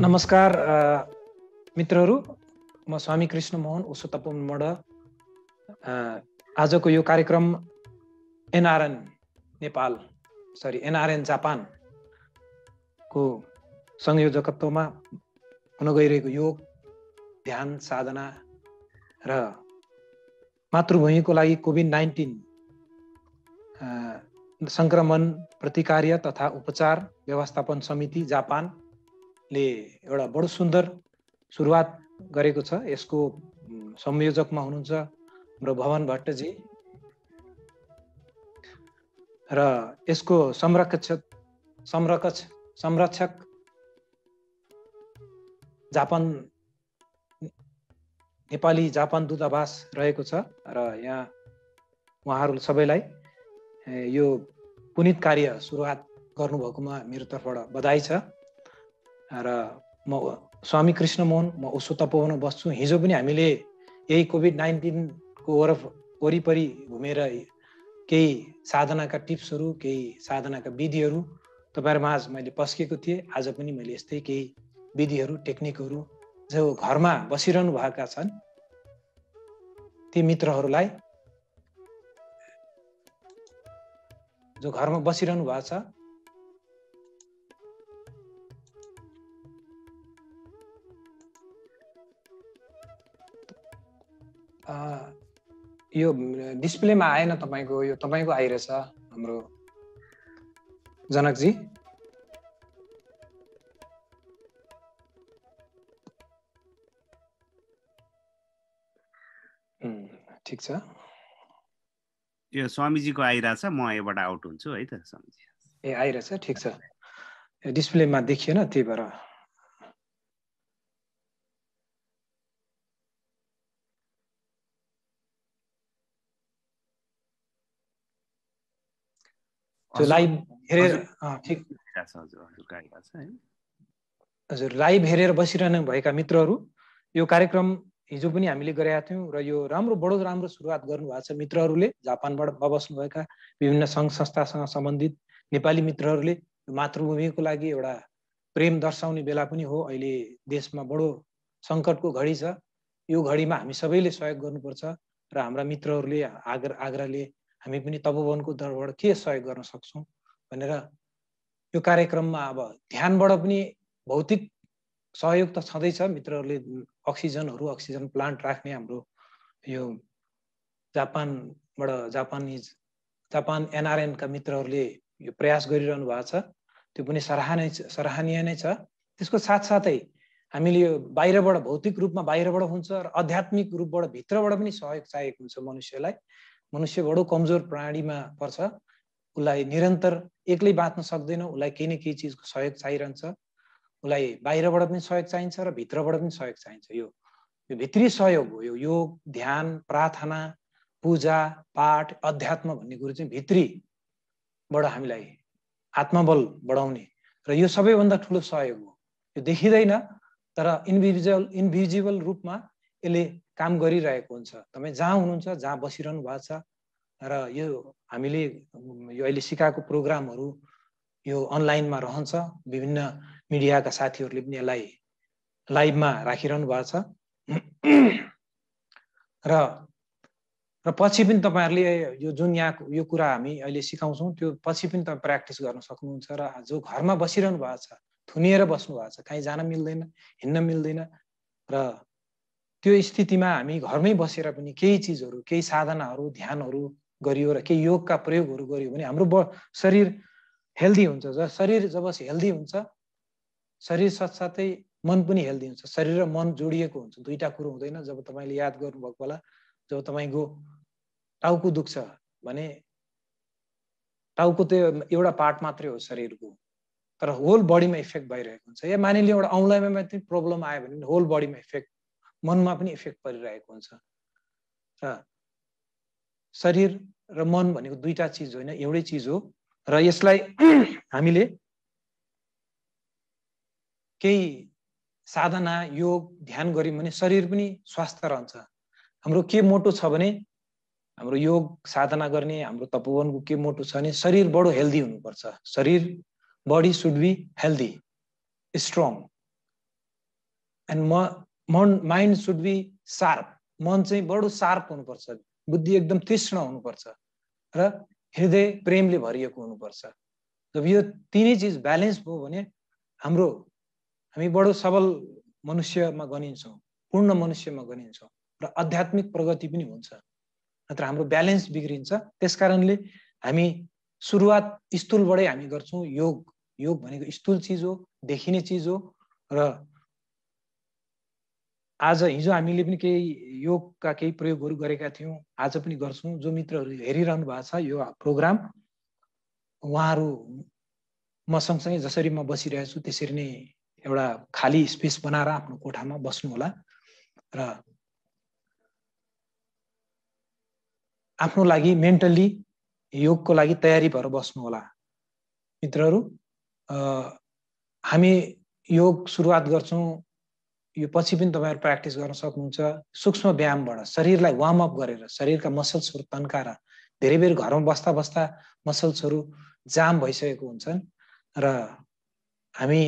नमस्कार मित्रहरू म स्वामी कृष्ण मोहन उसो तपोमबाट आजको यो कार्यक्रम एनआरएन नेपाल सरी एनआरएन जापानको संयोजकत्वमा हुन गइरहेको योग ध्यान साधना र मातृभूमिको लागि कोभिड नाइन्टिन सङ्क्रमण प्रतिकार्य तथा उपचार व्यवस्थापन समिति जापान ले एउटा बडो सुन्दर सुरुवात गरेको छ यसको संयोजकमा हुनुहुन्छ हाम्रो भवन भट्टजी र यसको संरक्षक संरक्षक संरक्षक जापान नेपाली जापान दूतावास रहेको छ र यहाँ उहाँहरू सबैलाई यो पुनित कार्य सुरुवात गर्नुभएकोमा मेरो तर्फबाट बधाई छ र म स्वामी कृष्ण मोहन म उसो तपोवन बस्छु हिजो पनि हामीले यही कोभिड नाइन्टिनको वरफ वरिपरि घुमेर केही साधनाका टिप्सहरू केही साधनाका विधिहरू तपाईँहरूमा आज मैले पस्केको थिएँ आज पनि मैले यस्तै केही विधिहरू टेक्निकहरू जो घरमा बसिरहनु भएका छन् ती मित्रहरूलाई जो घरमा बसिरहनु भएको छ यो डिस्प्लेमा आएन तपाईँको यो तपाईँको आइरहेछ हाम्रो जनकजी ठिक छ यो स्वामीजीको आइरहेछ म यहाँबाट आउट हुन्छु है त स्वामीजी ए आइरहेछ ठिक छ डिस्प्लेमा देखिएन त्यही भएर लाइभ हेरेर ठिक हजुर लाइभ हेरेर बसिरहनु भएका मित्रहरू यो कार्यक्रम हिजो पनि हामीले गरेका थियौँ र यो राम्रो बडो राम्रो सुरुवात गर्नुभएको छ मित्रहरूले जापानबाट बस्नुभएका विभिन्न सङ्घ संस्थासँग सम्बन्धित नेपाली मित्रहरूले मातृभूमिको लागि एउटा प्रेम दर्शाउने बेला पनि हो अहिले देशमा बडो सङ्कटको घडी छ यो घडीमा हामी सबैले सहयोग गर्नुपर्छ र हाम्रा मित्रहरूले आग्र आग्रहले हामी पनि तपोवनको दरबाट के सहयोग गर्न सक्छौँ भनेर यो कार्यक्रममा अब ध्यानबाट पनि भौतिक सहयोग त छँदैछ मित्रहरूले अक्सिजनहरू अक्सिजन प्लान्ट राख्ने हाम्रो यो जापानबाट जापानिज जापान एनआरएनका मित्रहरूले यो प्रयास गरिरहनु भएको छ त्यो पनि सराहनीय सराहनीय नै छ त्यसको साथसाथै हामीले यो बाहिरबाट भौतिक रूपमा बाहिरबाट हुन्छ र आध्यात्मिक रूपबाट भित्रबाट पनि सहयोग चाहिएको हुन्छ मनुष्यलाई मनुष्य बडो कमजोर प्राणीमा पर्छ उसलाई निरन्तर एक्लै बाँच्न सक्दैन उसलाई केही न केही चिजको सहयोग चाहिरहन्छ उसलाई बाहिरबाट पनि सहयोग चाहिन्छ र भित्रबाट पनि सहयोग चाहिन्छ यो यो भित्री सहयोग हो यो योग ध्यान प्रार्थना पूजा पाठ अध्यात्म भन्ने कुरो चाहिँ भित्रीबाट हामीलाई आत्मबल बढाउने र यो सबैभन्दा ठुलो सहयोग हो यो देखिँदैन तर इन्भिजुअल इन्भिजिबल रूपमा यसले काम गरिरहेको हुन्छ तपाईँ जहाँ हुनुहुन्छ जहाँ बसिरहनु भएको छ र यो हामीले यो अहिले सिकाएको प्रोग्रामहरू यो अनलाइनमा रहन्छ विभिन्न मिडियाका साथीहरूले पनि यसलाई लाइभमा राखिरहनु भएको छ र र पछि पनि तपाईँहरूले यो जुन यहाँ यो कुरा हामी अहिले सिकाउँछौँ त्यो पछि पनि तपाईँ प्र्याक्टिस गर्न सक्नुहुन्छ र जो घरमा बसिरहनु भएको छ थुनिएर बस्नु भएको छ कहीँ जान मिल्दैन हिँड्न मिल्दैन र त्यो स्थितिमा हामी घरमै बसेर पनि केही चिजहरू केही साधनाहरू ध्यानहरू गरियो र केही योगका प्रयोगहरू गरियो भने हाम्रो शरीर हेल्दी हुन्छ ज शरीर जब हेल्दी हुन्छ शरीर साथसाथै मन पनि हेल्दी हुन्छ शरीर र मन जोडिएको हुन्छ दुईवटा कुरो हुँदैन जब तपाईँले याद गर्नुभएको होला जब तपाईँको टाउको दुख्छ भने टाउको त एउटा पार्ट मात्रै हो शरीरको तर होल बडीमा इफेक्ट भइरहेको हुन्छ या मानिलियो एउटा औँलामा मात्रै प्रब्लम आयो भने होल बडीमा इफेक्ट मनमा पनि इफेक्ट परिरहेको हुन्छ र शरीर र मन भनेको दुईवटा चिज होइन एउटै चिज हो र यसलाई हामीले केही साधना योग ध्यान गऱ्यौँ भने शरीर पनि स्वास्थ्य रहन्छ हाम्रो के मोटो छ भने हाम्रो योग साधना गर्ने हाम्रो तपोवनको के मोटो छ भने शरीर बडो हेल्दी हुनुपर्छ शरीर body should be healthy strong and म मन माइन्ड सुड बी सार्प मन चाहिँ बडो सार्प हुनुपर्छ बुद्धि एकदम तीक्ष्ण हुनुपर्छ र हृदय प्रेमले भरिएको हुनुपर्छ जब यो तिनै चिज ब्यालेन्स भयो भने हाम्रो हामी बडो सबल मनुष्यमा गनिन्छौँ पूर्ण मनुष्यमा गनिन्छौँ र आध्यात्मिक प्रगति पनि हुन्छ नत्र हाम्रो ब्यालेन्स बिग्रिन्छ त्यस कारणले हामी सुरुवात स्थूलबाटै हामी गर्छौँ योग योग भनेको स्थूल चिज हो देखिने चिज हो र आज हिजो हामीले पनि केही योगका केही प्रयोगहरू गरेका थियौँ आज पनि गर्छौँ जो मित्रहरू हेरिरहनु भएको छ यो प्रोग्राम उहाँहरू म सँगसँगै जसरी म बसिरहेछु त्यसरी नै एउटा खाली स्पेस बनाएर आफ्नो कोठामा बस्नुहोला र आफ्नो लागि मेन्टल्ली योगको लागि तयारी भएर बस्नुहोला मित्रहरू हामी योग सुरुवात गर्छौँ यो पछि पनि तपाईँहरू प्र्याक्टिस गर्न सक्नुहुन्छ सूक्ष्म व्यायामबाट शरीरलाई वार्म अप गरेर शरीरका मसल्सहरू तन्काएर धेरै बेर घरमा बस्दा बस्दा मसल्सहरू जाम भइसकेको हुन्छन् र हामी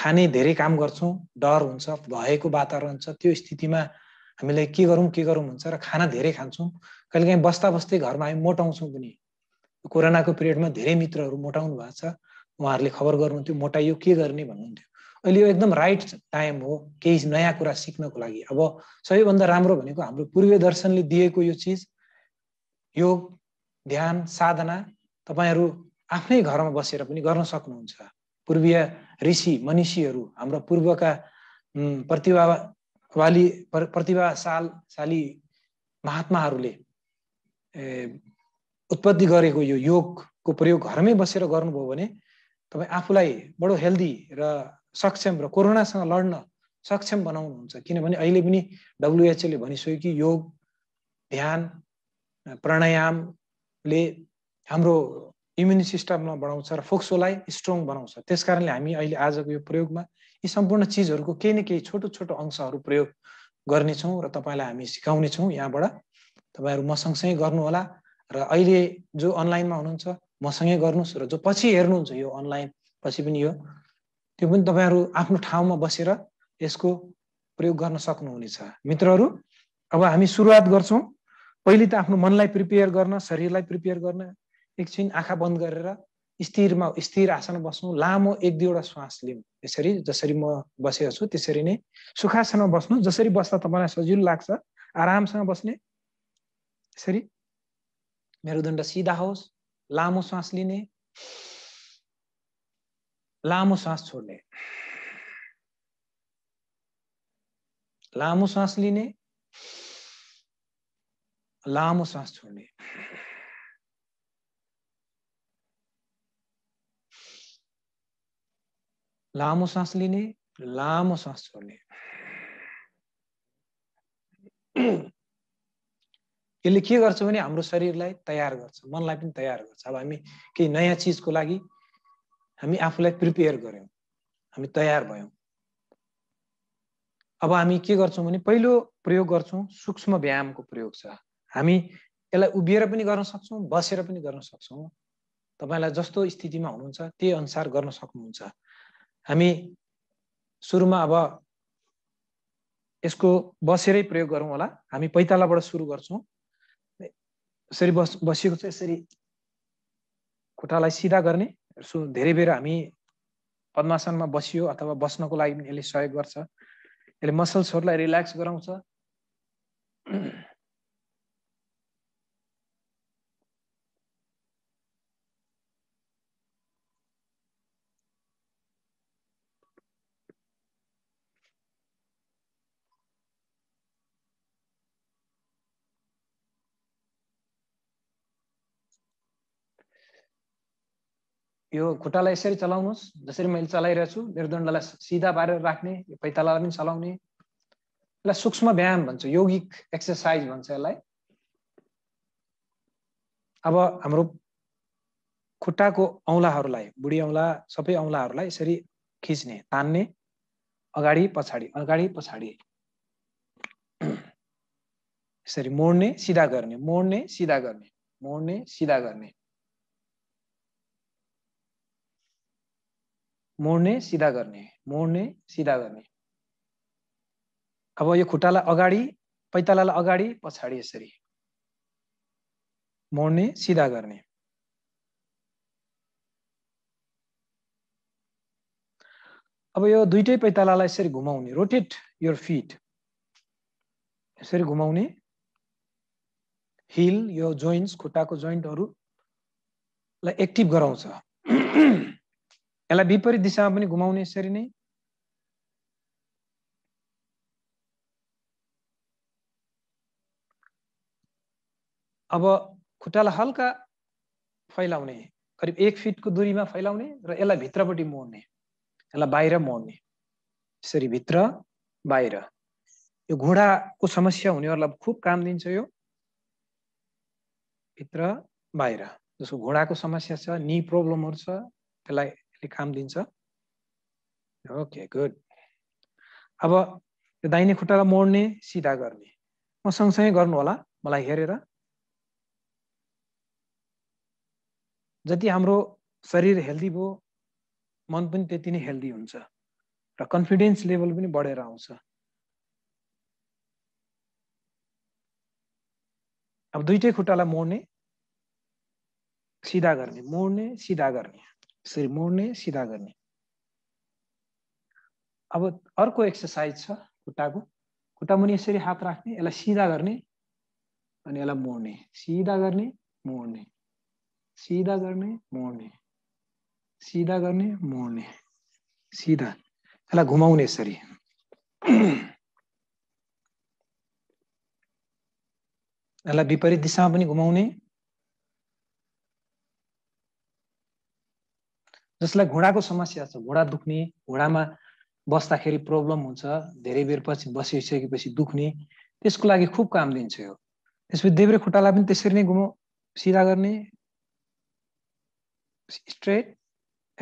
खाने धेरै काम गर्छौँ डर हुन्छ भएको वातावरण छ त्यो स्थितिमा हामीले के गरौँ के गरौँ हुन्छ र खाना धेरै खान्छौँ कहिलेकाहीँ बस्दा बस्दै घरमा हामी मोटाउँछौँ पनि कोरोनाको पिरियडमा धेरै मित्रहरू मोटाउनु भएको छ उहाँहरूले खबर गर्नुहुन्थ्यो मोटाइयो के गर्ने भन्नुहुन्थ्यो अहिले यो एकदम राइट टाइम हो केही नयाँ कुरा सिक्नको लागि अब सबैभन्दा राम्रो भनेको हाम्रो पूर्वीय दर्शनले दिएको यो चिज योग ध्यान साधना तपाईँहरू आफ्नै घरमा बसेर पनि गर्न सक्नुहुन्छ पूर्वीय ऋषि मनिषीहरू हाम्रो पूर्वका प्रतिभावाली प्रतिभाशाल शाली महात्माहरूले उत्पत्ति गरेको यो योगको प्रयोग घरमै बसेर गर्नुभयो भने तपाईँ आफूलाई बडो हेल्दी र सक्षम र कोरोनासँग लड्न सक्षम बनाउनुहुन्छ किनभने अहिले पनि डब्लुएचएले भनिसक्यो कि योग ध्यान प्राणायामले हाम्रो इम्युन सिस्टममा बढाउँछ र फोक्सोलाई स्ट्रङ बनाउँछ त्यस कारणले हामी अहिले आजको यो प्रयोगमा यी सम्पूर्ण चिजहरूको केही न केही छोटो छोटो अंशहरू प्रयोग गर्नेछौँ र तपाईँलाई हामी सिकाउनेछौँ यहाँबाट तपाईँहरू मसँगसँगै गर्नुहोला र अहिले जो अनलाइनमा हुनुहुन्छ मसँगै गर्नुहोस् र जो पछि हेर्नुहुन्छ यो अनलाइन पछि पनि यो त्यो पनि तपाईँहरू आफ्नो ठाउँमा बसेर यसको प्रयोग गर्न सक्नुहुनेछ मित्रहरू अब हामी सुरुवात गर्छौँ पहिले त आफ्नो मनलाई प्रिपेयर गर्न शरीरलाई प्रिपेयर गर्न एकछिन आँखा बन्द गरेर स्थिरमा स्थिर आसन बस्नु लामो एक दुईवटा श्वास लिउँ यसरी जसरी म बसेको छु त्यसरी नै सुखासनमा बस्नु जसरी बस्दा तपाईँलाई सजिलो लाग्छ आरामसँग बस्ने यसरी मेरुदण्ड सिधा होस् लामो श्वास लिने लामो सास छोड्ने लामो सास लिने लामो सास छोड्ने लामो सास लिने लामो सास छोड्ने यसले के गर्छ भने हाम्रो शरीरलाई तयार गर्छ मनलाई पनि तयार गर्छ अब हामी केही नयाँ चिजको लागि हामी आफूलाई प्रिपेयर गऱ्यौँ हामी तयार भयौँ अब हामी के गर्छौँ भने पहिलो प्रयोग गर्छौँ सूक्ष्म व्यायामको प्रयोग छ हामी यसलाई उभिएर पनि गर्न सक्छौँ बसेर पनि गर्न सक्छौँ तपाईँलाई जस्तो स्थितिमा हुनुहुन्छ त्यही अनुसार गर्न सक्नुहुन्छ हामी सुरुमा अब यसको बसेरै प्रयोग गरौँ होला हामी पैतालाबाट सुरु गर्छौँ यसरी बस बसिएको छ यसरी खुट्टालाई सिधा गर्ने सो धेरै बेर हामी पद्मासनमा बसियो अथवा बस्नको लागि पनि यसले सहयोग गर्छ यसले मसल्सहरूलाई रिल्याक्स गराउँछ यो खुट्टालाई यसरी चलाउनुहोस् जसरी मैले चलाइरहेछु मेरुदण्डलाई सिधा पारेर राख्ने यो पैतालालाई पनि चलाउने यसलाई सूक्ष्म व्यायाम भन्छ यौगिक एक्सर्साइज भन्छ यसलाई अब हाम्रो खुट्टाको औँलाहरूलाई बुढी औँला सबै औँलाहरूलाई यसरी खिच्ने तान्ने अगाडि पछाडि अगाडि पछाडि यसरी मोड्ने सिधा गर्ने मोड्ने सिधा गर्ने मोड्ने सिधा गर्ने मोड्ने सिधा गर्ने मोड्ने सिधा गर्ने अब यो खुट्टालाई अगाडि पैतालालाई अगाडि पछाडि यसरी मोड्ने सिधा गर्ने अब यो दुइटै पैतालालाई यसरी घुमाउने रोटेट योर फिट यसरी घुमाउने हिल यो जोइन्ट्स खुट्टाको जोइन्टहरूलाई एक्टिभ गराउँछ यसलाई विपरीत दिशामा पनि घुमाउने यसरी नै अब खुट्टालाई हल्का फैलाउने करिब एक फिटको दुरीमा फैलाउने र यसलाई भित्रपट्टि मोड्ने यसलाई बाहिर मोड्ने यसरी भित्र बाहिर यो घोडाको समस्या हुनेहरूलाई खुब काम दिन्छ यो भित्र बाहिर जसको घोडाको समस्या छ नि प्रब्लमहरू छ त्यसलाई यसले काम दिन्छ ओके गुड अब यो दाहिने खुट्टालाई मोड्ने सिधा गर्ने म सँगसँगै गर्नु होला मलाई हेरेर जति हाम्रो शरीर हेल्दी भयो मन पनि त्यति नै हेल्दी हुन्छ र कन्फिडेन्स लेभल पनि बढेर आउँछ अब दुइटै खुट्टालाई मोड्ने सिधा गर्ने मोड्ने सिधा गर्ने यसरी मोड्ने सिधा गर्ने अब अर्को एक्सर्साइज छ खुट्टाको खुट्टा मुनि यसरी हात राख्ने यसलाई सिधा गर्ने अनि यसलाई मोड्ने सिधा गर्ने मोड्ने सिधा गर्ने मोड्ने सिधा गर्ने मोड्ने सिधा यसलाई घुमाउने यसरी यसलाई विपरीत दिशामा पनि घुमाउने जसलाई घुँडाको समस्या छ घुँडा दुख्ने घुँडामा बस्दाखेरि प्रब्लम हुन्छ धेरै बेर पछि बसिसकेपछि दुख्ने त्यसको लागि खुब काम दिन्छ यो त्यसपछि देब्रे खुट्टालाई पनि त्यसरी नै घुमाउ सिधा गर्ने straight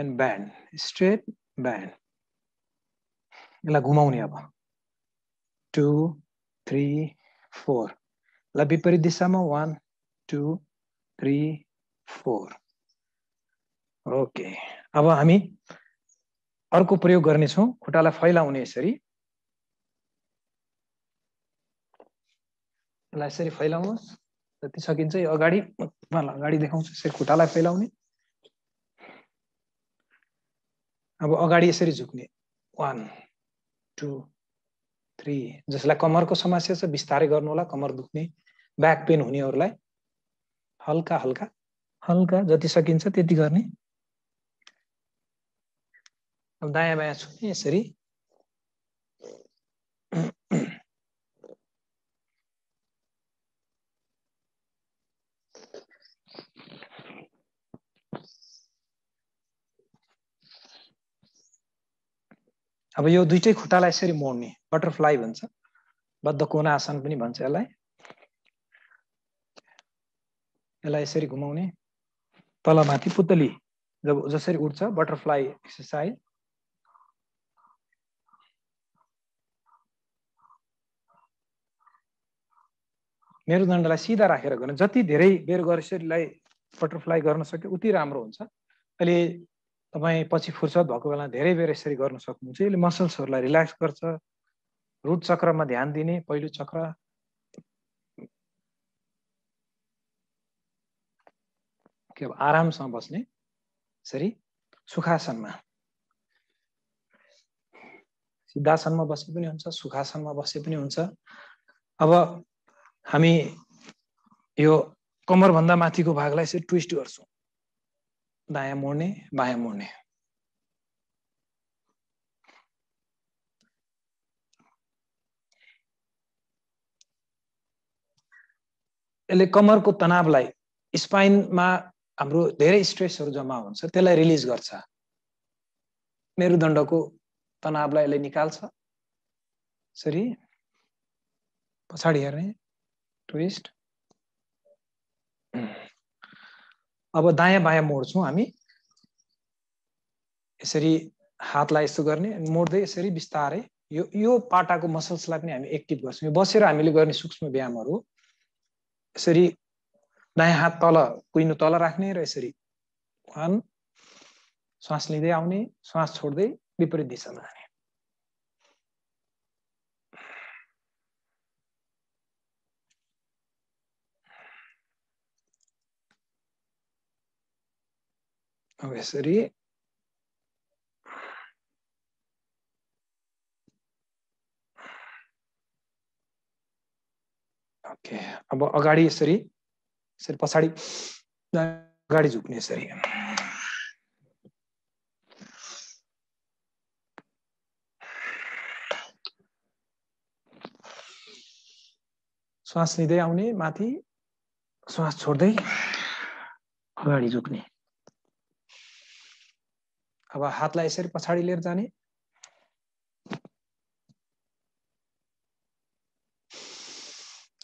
and bend straight bend यसलाई घुमाउने अब टु थ्री फोर ल विपरीत दिशामा one two three four okay अब हामी अर्को प्रयोग गर्नेछौँ खुट्टालाई फैलाउने यसरी यसलाई यसरी फैलाउनुहोस् जति सकिन्छ यो अगाडि तपाईँलाई अगाडि देखाउँछु यसरी खुट्टालाई फैलाउने अब अगाडि यसरी झुक्ने वान टू थ्री जसलाई कमरको समस्या छ बिस्तारै गर्नु होला कमर दुख्ने ब्याक पेन हुनेहरूलाई हल्का हल्का हल्का जति सकिन्छ त्यति गर्ने अब दायाँ बायाँ छुने यसरी अब यो दुइटै खुट्टालाई यसरी मोड्ने बटरफ्लाई भन्छ बद्ध कोना आसन पनि भन्छ यसलाई यसलाई यसरी घुमाउने तलमाथि पुतली जब जसरी उठ्छ बटरफ्लाई एक्सर्साइज मेरुदण्डलाई सिधा राखेर गर्ने जति धेरै बेर गरेसरीलाई बटरफ्लाई गर्न सक्यो उति राम्रो हुन्छ अहिले तपाईँ पछि फुर्सद भएको बेला धेरै बेर यसरी गर्न सक्नुहुन्छ यसले मसल्सहरूलाई रिल्याक्स गर्छ रुट चक्रमा ध्यान दिने पहिलो चक्र के अब आरामसँग बस्ने यसरी सुखासनमा सिद्धासनमा बसे पनि हुन्छ सुखासनमा बसे पनि हुन्छ अब हामी यो कमरभन्दा माथिको भागलाई यसरी ट्विस्ट गर्छौँ दायाँ मोड्ने बायाँ मोड्ने यसले कमरको तनावलाई स्पाइनमा हाम्रो धेरै स्ट्रेसहरू जम्मा हुन्छ त्यसलाई रिलिज गर्छ मेरुदण्डको तनावलाई यसले निकाल्छ यसरी पछाडि हेर्ने ट्विस्ट अब दायाँ बायाँ मोड्छौँ हामी यसरी हातलाई यस्तो गर्ने मोड्दै यसरी बिस्तारै यो यो पाटाको मसल्सलाई पनि हामी एक्टिभ गर्छौँ यो बसेर हामीले गर्ने सूक्ष्म व्यायामहरू यसरी दायाँ हात तल कुहिनु तल राख्ने र यसरी वान श्वास लिँदै आउने श्वास छोड्दै विपरीत दिशामा जाने अब यसरी ओके अब अगाडि यसरी यसरी पछाडि अगाडि झुक्ने यसरी श्वास लिँदै आउने माथि श्वास छोड्दै अगाडि झुक्ने अब हातलाई यसरी पछाडि लिएर जाने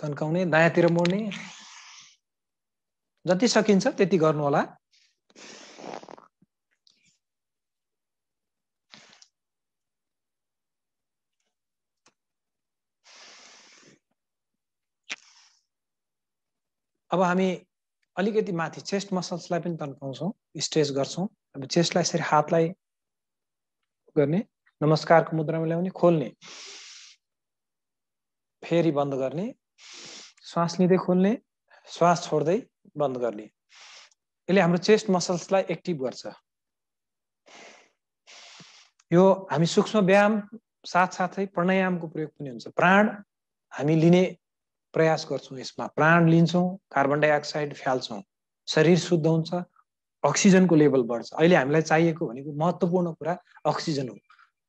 तन्काउने दायाँतिर मोड्ने जति सकिन्छ त्यति गर्नु होला अब हामी अलिकति माथि चेस्ट मसल्सलाई पनि तन्काउँछौँ स्ट्रेच गर्छौँ अब चेस्टलाई यसरी हातलाई गर्ने नमस्कारको मुद्रामा ल्याउने खोल्ने फेरि बन्द गर्ने श्वास लिँदै खोल्ने श्वास छोड्दै बन्द गर्ने यसले हाम्रो चेस्ट मसल्सलाई एक्टिभ गर्छ यो हामी सूक्ष्म व्यायाम साथसाथै प्राणायामको प्रयोग पनि हुन्छ प्राण हामी लिने प्रयास गर्छौँ यसमा प्राण लिन्छौँ कार्बन डाइअक्साइड फ्याल्छौँ शरीर शुद्ध हुन्छ अक्सिजनको लेभल बढ्छ अहिले हामीलाई चाहिएको भनेको महत्त्वपूर्ण कुरा अक्सिजन हो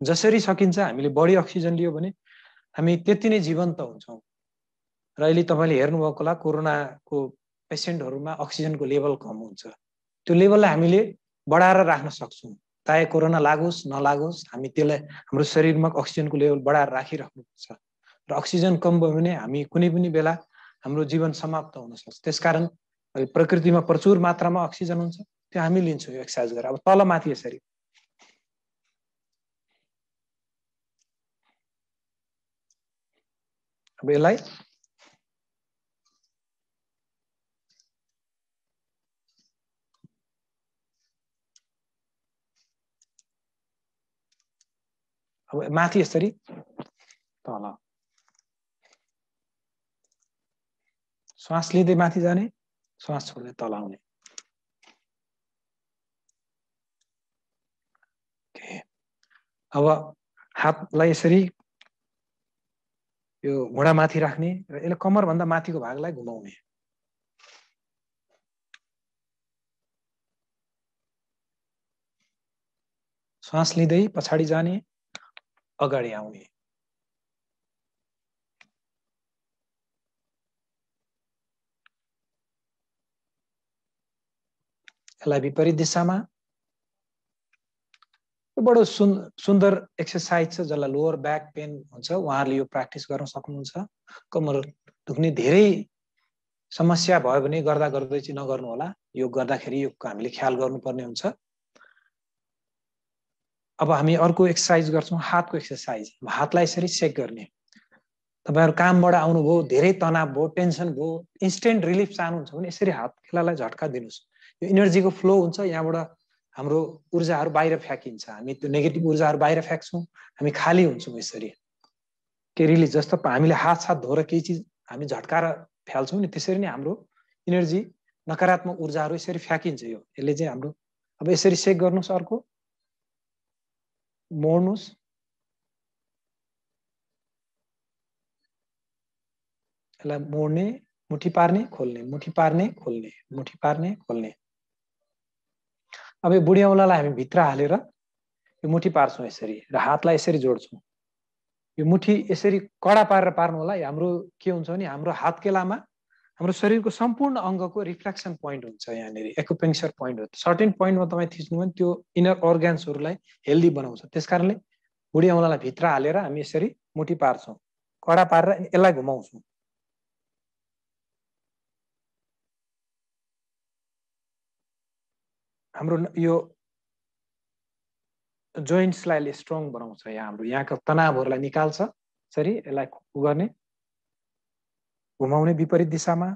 जसरी सकिन्छ हामीले बढी अक्सिजन लियो भने हामी त्यति नै जीवन्त हुन्छौँ र अहिले तपाईँले हेर्नुभएको होला कोरोनाको पेसेन्टहरूमा अक्सिजनको लेभल कम हुन्छ त्यो लेभललाई हामीले बढाएर राख्न सक्छौँ चाहे कोरोना लागोस् नलागोस् हामी त्यसलाई हाम्रो शरीरमा अक्सिजनको लेभल बढाएर राखिराख्नुपर्छ र अक्सिजन कम भयो भने हामी कुनै पनि बेला हाम्रो जीवन समाप्त हुन सक्छ त्यसकारण प्रकृतिमा प्रचुर मात्रामा अक्सिजन हुन्छ त्यो हामी लिन्छौँ एक्सर्साइज गरेर अब तल माथि यसरी अब यसलाई अब माथि यसरी तल श्वास लिँदै माथि जाने श्वास छोड्दै तल आउने अब हातलाई यसरी यो घुँडा माथि राख्ने र यसले कमरभन्दा माथिको भागलाई घुमाउने श्वास लिँदै पछाडि जाने अगाडि आउने यसलाई विपरीत दिशामा यो बडो सुन् सुन्दर एक्सर्साइज छ जसलाई लोवर ब्याक पेन हुन्छ उहाँहरूले यो प्र्याक्टिस गर्न सक्नुहुन्छ कमर दुख्ने धेरै समस्या भयो भने गर्दा गर्दै चाहिँ नगर्नुहोला योग गर्दाखेरि यो हामीले ख्याल गर्नुपर्ने हुन्छ अब हामी अर्को एक्सर्साइज गर्छौँ हातको एक्सर्साइज हातलाई यसरी सेक गर्ने तपाईँहरू कामबाट आउनुभयो धेरै तनाव भयो टेन्सन भयो इन्स्टेन्ट रिलिफ चाहनुहुन्छ भने यसरी हात खेलालाई झट्का दिनुहोस् यो इनर्जीको फ्लो हुन्छ यहाँबाट हाम्रो ऊर्जाहरू बाहिर फ्याँकिन्छ हामी त्यो नेगेटिभ ऊर्जाहरू बाहिर फ्याँक्छौँ हामी खाली हुन्छौँ यसरी के रिलिज जस्तो हामीले हात हात धोएर केही चिज हामी झट्काएर फ्याल्छौँ नि त्यसरी नै हाम्रो इनर्जी नकारात्मक ऊर्जाहरू यसरी फ्याँकिन्छ यो यसले चाहिँ हाम्रो अब यसरी सेक गर्नुहोस् अर्को मोड्नुहोस् यसलाई मोड्ने मुठी पार्ने खोल्ने मुठी पार्ने खोल्ने मुठी पार्ने खोल्ने अब यो बुढी औँलालाई हामी भित्र हालेर यो मुठी पार्छौँ यसरी र हातलाई यसरी जोड्छौँ यो मुठी यसरी कडा पारेर पार्नु होला हाम्रो के हुन्छ भने हाम्रो हातकेलामा हाम्रो शरीरको सम्पूर्ण अङ्गको रिफ्लेक्सन पोइन्ट हुन्छ यहाँनिर एकुपेङ्सर पोइन्ट हो सर्टेन पोइन्टमा तपाईँ थिच्नु भने त्यो इनर अर्ग्यान्सहरूलाई हेल्दी बनाउँछ त्यस कारणले बुढी औँलालाई भित्र हालेर हामी यसरी मुठी पार्छौँ कडा पारेर यसलाई घुमाउँछौँ हाम्रो यो जोइन्ट्सलाई यसले स्ट्रङ बनाउँछ यहाँ हाम्रो यहाँको तनावहरूलाई निकाल्छ यसरी यसलाई गर्ने घुमाउने विपरीत दिशामा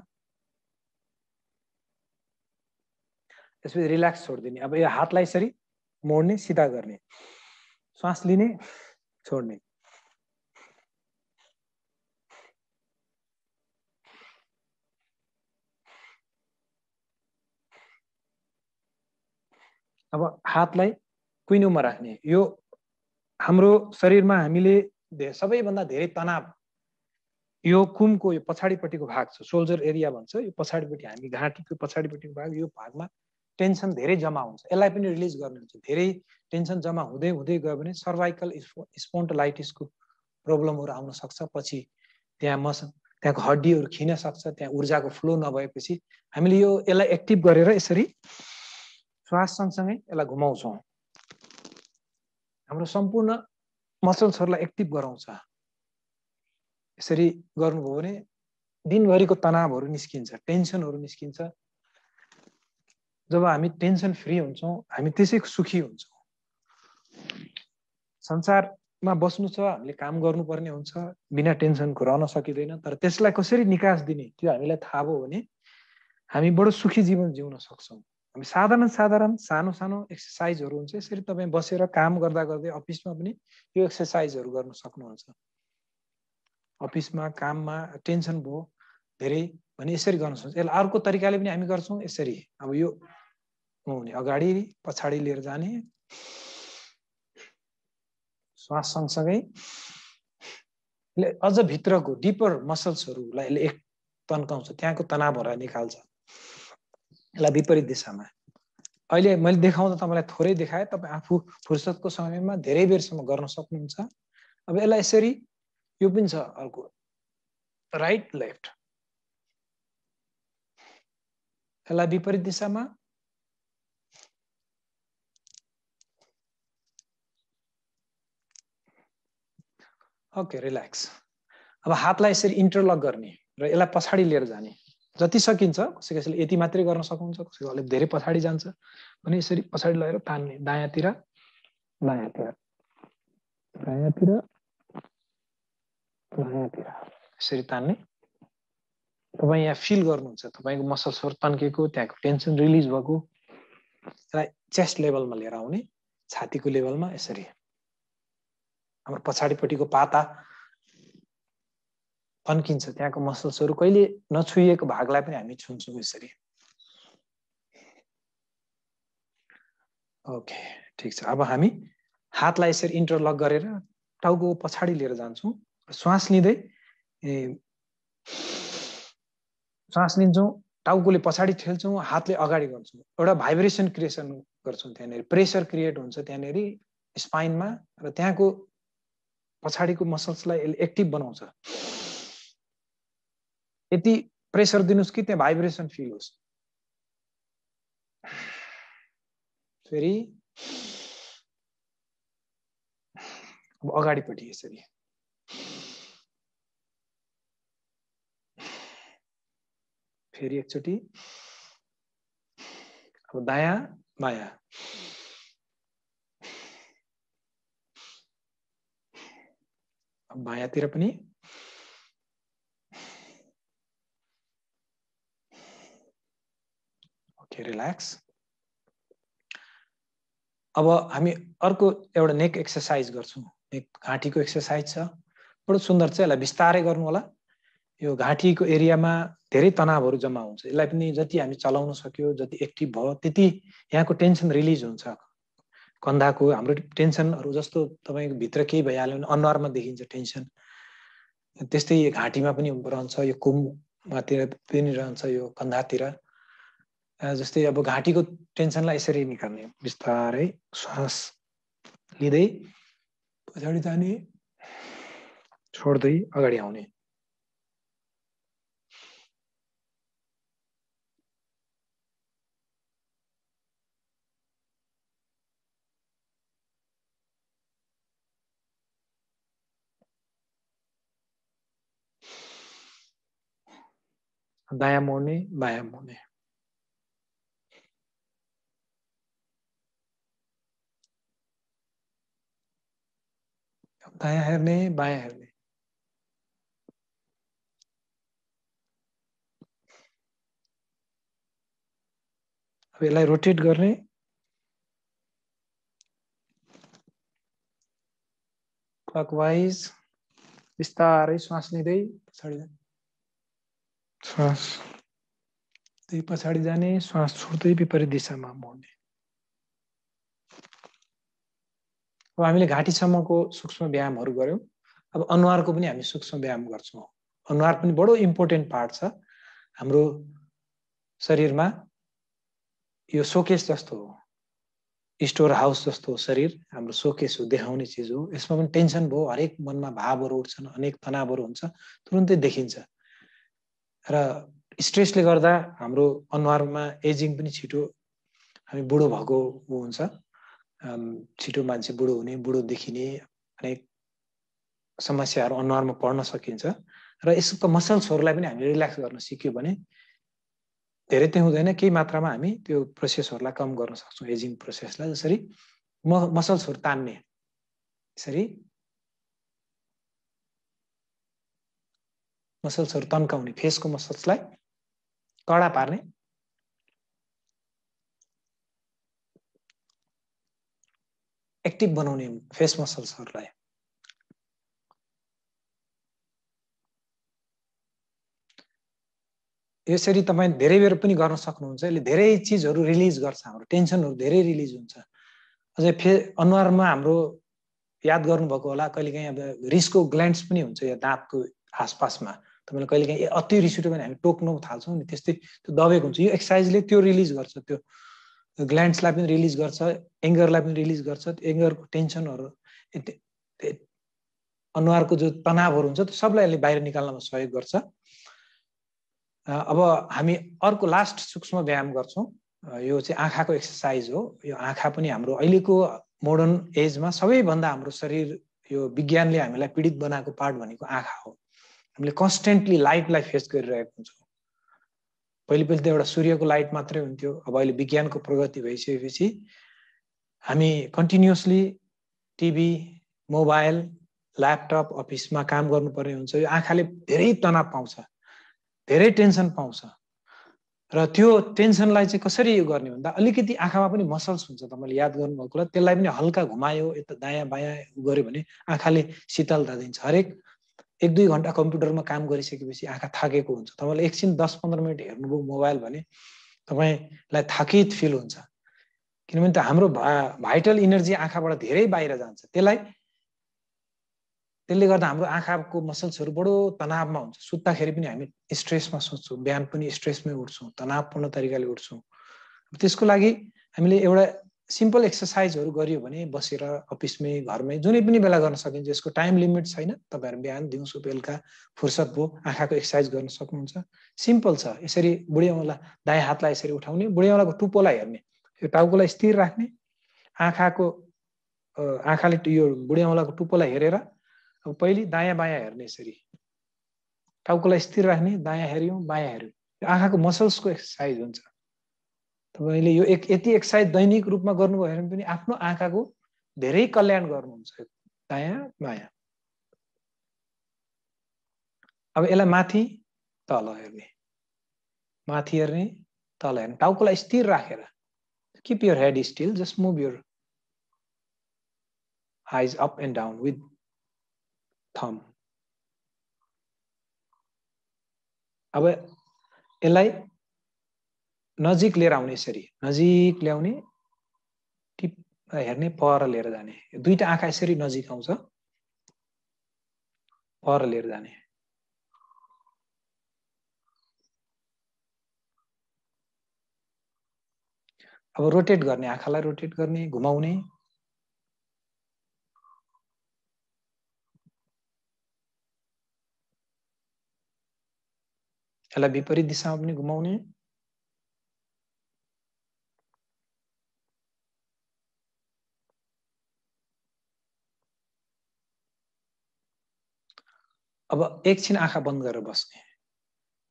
त्यसपछि रिल्याक्स छोडिदिने अब यो हातलाई यसरी मोड्ने सिधा गर्ने श्वास लिने छोड्ने अब हातलाई कुइनोमा राख्ने यो हाम्रो शरीरमा हामीले सबैभन्दा धेरै तनाव यो कुमको यो पछाडिपट्टिको भाग छ सोल्जर एरिया भन्छ यो पछाडिपट्टि हामी घाँटीको पछाडिपट्टिको भाग यो भागमा टेन्सन धेरै जम्मा हुन्छ यसलाई पनि रिलिज गर्ने हुन्छ धेरै टेन्सन जम्मा हुँदै हुँदै गयो भने सर्भाइकल स्पोन्टलाइटिसको प्रब्लमहरू आउन सक्छ पछि त्यहाँ मस त्यहाँको हड्डीहरू खिन सक्छ त्यहाँ ऊर्जाको फ्लो नभएपछि हामीले यो यसलाई एक्टिभ गरेर यसरी श्वास सँगसँगै यसलाई घुमाउँछौँ हाम्रो सम्पूर्ण मसल्सहरूलाई एक्टिभ गराउँछ यसरी गर्नुभयो भने दिनभरिको तनावहरू निस्किन्छ टेन्सनहरू निस्किन्छ जब हामी टेन्सन फ्री हुन्छौँ हामी त्यसै सुखी हुन्छौँ संसारमा बस्नु छ हामीले काम गर्नुपर्ने हुन्छ बिना टेन्सनको रहन सकिँदैन तर त्यसलाई कसरी निकास दिने त्यो हामीलाई थाहा भयो भने हामी बडो सुखी जीवन जिउन सक्छौँ हामी साधारण साधारण सानो सानो एक्सर्साइजहरू हुन्छ यसरी तपाईँ बसेर काम गर्दा गर्दै अफिसमा पनि यो एक्सर्साइजहरू गर्न सक्नुहुन्छ अफिसमा काममा टेन्सन भयो धेरै भने यसरी गर्न सक्छ यसलाई अर्को तरिकाले पनि हामी गर्छौँ यसरी अब यो हुने अगाडि पछाडि लिएर जाने श्वास सँगसँगै अझ भित्रको डिपर मसल्सहरूलाई यसले एक तन्काउँछ त्यहाँको तनावहरूलाई निकाल्छ यसलाई विपरीत दिशामा अहिले मैले देखाउँदा तपाईँलाई थोरै देखाएँ तपाईँ आफू फुर्सदको समयमा धेरै बेरसम्म गर्न सक्नुहुन्छ अब यसलाई यसरी यो पनि छ अर्को राइट लेफ्ट यसलाई विपरीत दिशामा ओके रिल्याक्स अब हातलाई यसरी इन्टरलक गर्ने र यसलाई पछाडि लिएर जाने जति सकिन्छ कसै कसैले यति मात्रै गर्न सक्नुहुन्छ कसैको अलिक धेरै पछाडि जान्छ भने यसरी पछाडि लगेर तान्ने दायाँतिर दायाँतिर दायाँतिर दायाँतिर यसरी तान्ने तपाईँ यहाँ फिल गर्नुहुन्छ तपाईँको मसल्सहरू तन्केको त्यहाँको टेन्सन रिलिज भएको यसलाई चेस्ट लेभलमा लिएर आउने छातीको लेभलमा यसरी हाम्रो पछाडिपट्टिको पाता तन्किन्छ त्यहाँको मसल्सहरू कहिले नछुइएको भागलाई पनि हामी छुन्छौँ यसरी ओके ठिक छ अब हामी हातलाई यसरी इन्टरलक गरेर टाउको पछाडि लिएर जान्छौँ श्वास लिँदै श्वास लिन्छौँ टाउकोले पछाडि ठेल्छौँ हातले अगाडि गर्छौँ एउटा भाइब्रेसन क्रिएसन गर्छौँ त्यहाँनिर प्रेसर क्रिएट हुन्छ त्यहाँनिर स्पाइनमा र त्यहाँको पछाडिको मसल्सलाई यसले एक्टिभ बनाउँछ यति प्रेसर दिनुहोस् कि त्यहाँ भाइब्रेसन फिल होस् फेरि अब अगाडिपट्टि यसरी फेरि एकचोटि अब दायाँ बायाँ बायाँतिर पनि ओके रिल्याक्स अब हामी अर्को एउटा नेक एक्सर्साइज गर्छौँ नेक घाँटीको एक्सर्साइज छ बडो सुन्दर छ यसलाई बिस्तारै गर्नु होला यो घाँटीको एरियामा धेरै तनावहरू जम्मा हुन्छ यसलाई पनि जति हामी चलाउन सक्यो जति एक्टिभ भयो त्यति यहाँको टेन्सन रिलिज हुन्छ कन्धाको हाम्रो टेन्सनहरू जस्तो तपाईँको भित्र केही भइहाल्यो भने अनुहारमा देखिन्छ टेन्सन त्यस्तै घाँटीमा पनि रहन्छ यो कुममातिर पनि रहन्छ यो कन्धातिर जस्ते अब घाटी को टेन्सन इसी निर्ने बिस्तार श्वास लिद पड़ी जाने छोड़ते अगड़ी आने दाया मोड़ने बाया मोड़ने दाया हरने बाया हरने अब यसलाई रोटेट गर्ने क्लकवाइज बिस्तारै श्वास लिँदै पछाडि जाने श्वास त्यही पछाडि जाने श्वास छोड्दै विपरीत दिशामा मोड्ने अब हामीले घाँटीसम्मको सूक्ष्म व्यायामहरू गऱ्यौँ अब अनुहारको पनि हामी सूक्ष्म व्यायाम गर्छौँ अनुहार पनि बडो इम्पोर्टेन्ट पार्ट छ हाम्रो शरीरमा यो सोकेस जस्तो हो स्टोर हाउस जस्तो हो शरीर हाम्रो सोकेस हो देखाउने चिज हो यसमा पनि टेन्सन भयो हरेक मनमा भावहरू उठ्छन् अनेक तनावहरू हुन्छ तुरुन्तै देखिन्छ र स्ट्रेसले गर्दा हाम्रो अनुहारमा एजिङ पनि छिटो हामी बुढो भएको हुन्छ छिटो मान्छे बुढो हुने बुढो देखिने अनेक समस्याहरू अनुहारमा पर्न सकिन्छ र यसको मसल्सहरूलाई पनि हामीले रिल्याक्स गर्न सिक्यो भने धेरै त्यो हुँदैन केही मात्रामा हामी त्यो प्रोसेसहरूलाई कम गर्न सक्छौँ एजिङ प्रोसेसलाई जसरी म मसल्सहरू तान्ने यसरी मसल्सहरू तन्काउने फेसको मसल्सलाई कडा पार्ने एक्टिभ बनाउने फेस मसल्सहरूलाई यसरी तपाईँ धेरै बेर पनि गर्न सक्नुहुन्छ यसले धेरै चिजहरू रिलिज गर्छ हाम्रो टेन्सनहरू धेरै रिलिज हुन्छ अझै फे अनुहारमा हाम्रो याद गर्नुभएको होला कहिलेकाहीँ अब रिसको ग्ल्यान्ड्स पनि हुन्छ यो दाँतको आसपासमा तपाईँले कहिलेकाहीँ अति रिस उठ्यो भने हामी टोक्न थाल्छौँ नि त्यस्तै त्यो दबेको हुन्छ यो एक्सर्साइजले त्यो रिलिज गर्छ त्यो ग्ल्यान्ड्सलाई पनि रिलिज गर्छ एङ्गरलाई पनि रिलिज गर्छ एङ्गरको टेन्सनहरू अनुहारको जो तनावहरू हुन्छ त्यो सबलाई यसले बाहिर निकाल्नमा सहयोग गर्छ अब हामी अर्को लास्ट सूक्ष्म व्यायाम गर्छौँ यो चाहिँ आँखाको एक्सर्साइज हो यो आँखा पनि हाम्रो अहिलेको मोडर्न एजमा सबैभन्दा हाम्रो शरीर यो विज्ञानले हामीलाई पीडित बनाएको पार्ट भनेको आँखा हो हामीले कन्सटेन्टली लाइटलाई फेस गरिरहेको हुन्छौँ पहिले पहिले त एउटा सूर्यको लाइट मात्रै हुन्थ्यो अब अहिले विज्ञानको प्रगति भइसकेपछि हामी कन्टिन्युसली टिभी मोबाइल ल्यापटप अफिसमा काम गर्नुपर्ने हुन्छ यो आँखाले धेरै तनाव पाउँछ धेरै टेन्सन पाउँछ र त्यो टेन्सनलाई चाहिँ कसरी यो गर्ने भन्दा अलिकति आँखामा पनि मसल्स हुन्छ तपाईँले याद गर्नुभएको कुरा त्यसलाई पनि हल्का घुमायो यता दायाँ बायाँ गऱ्यो भने आँखाले शीतलता दिन्छ हरेक एक दुई घन्टा कम्प्युटरमा काम गरिसकेपछि आँखा थाकेको हुन्छ तपाईँले एकछिन दस पन्ध्र मिनट हेर्नुभयो मोबाइल भने तपाईँलाई थाकित फिल हुन्छ किनभने त हाम्रो भा भाइटल इनर्जी आँखाबाट धेरै बाहिर जान्छ त्यसलाई त्यसले गर्दा हाम्रो आँखाको मसल्सहरू बडो तनावमा हुन्छ सुत्दाखेरि पनि हामी स्ट्रेसमा सुत्छौँ बिहान पनि स्ट्रेसमै उठ्छौँ तनावपूर्ण तरिकाले उठ्छौँ त्यसको लागि हामीले एउटा सिम्पल एक्सर्साइजहरू गरियो भने बसेर अफिसमै घरमै जुनै पनि बेला गर्न सकिन्छ यसको टाइम लिमिट छैन तपाईँहरू बिहान दिउँसो बेलुका फुर्सद भयो आँखाको एक्सर्साइज गर्न सक्नुहुन्छ सिम्पल छ यसरी बुढी औँला दायाँ हातलाई यसरी उठाउने बुढी टुप्पोलाई हेर्ने यो टाउकोलाई स्थिर राख्ने आँखाको आँखाले यो बुढी औँलाको टुप्पोलाई हेरेर अब पहिले दायाँ बायाँ हेर्ने यसरी टाउकोलाई स्थिर राख्ने दायाँ हेऱ्यौँ बायाँ हेऱ्यौँ यो आँखाको मसल्सको एक्सर्साइज हुन्छ तपाईँले यो एक यति एक्सर्साइज दैनिक रूपमा गर्नुभयो भने पनि आफ्नो आँखाको धेरै कल्याण गर्नुहुन्छ दायाँ माया अब यसलाई माथि तल हेर्ने माथि हेर्ने तल हेर्ने टाउकोलाई स्थिर राखेर keep your head still just move your eyes up and down with thumb अब यसलाई नजिक लिएर आउने यसरी नजिक ल्याउने टिप हेर्ने पर लिएर जाने दुईवटा आँखा यसरी नजिक आउँछ पर लिएर जाने अब रोटेट गर्ने आँखालाई रोटेट गर्ने घुमाउने यसलाई विपरीत दिशामा पनि घुमाउने अब एकछिन आँखा बन्द गरेर बस्ने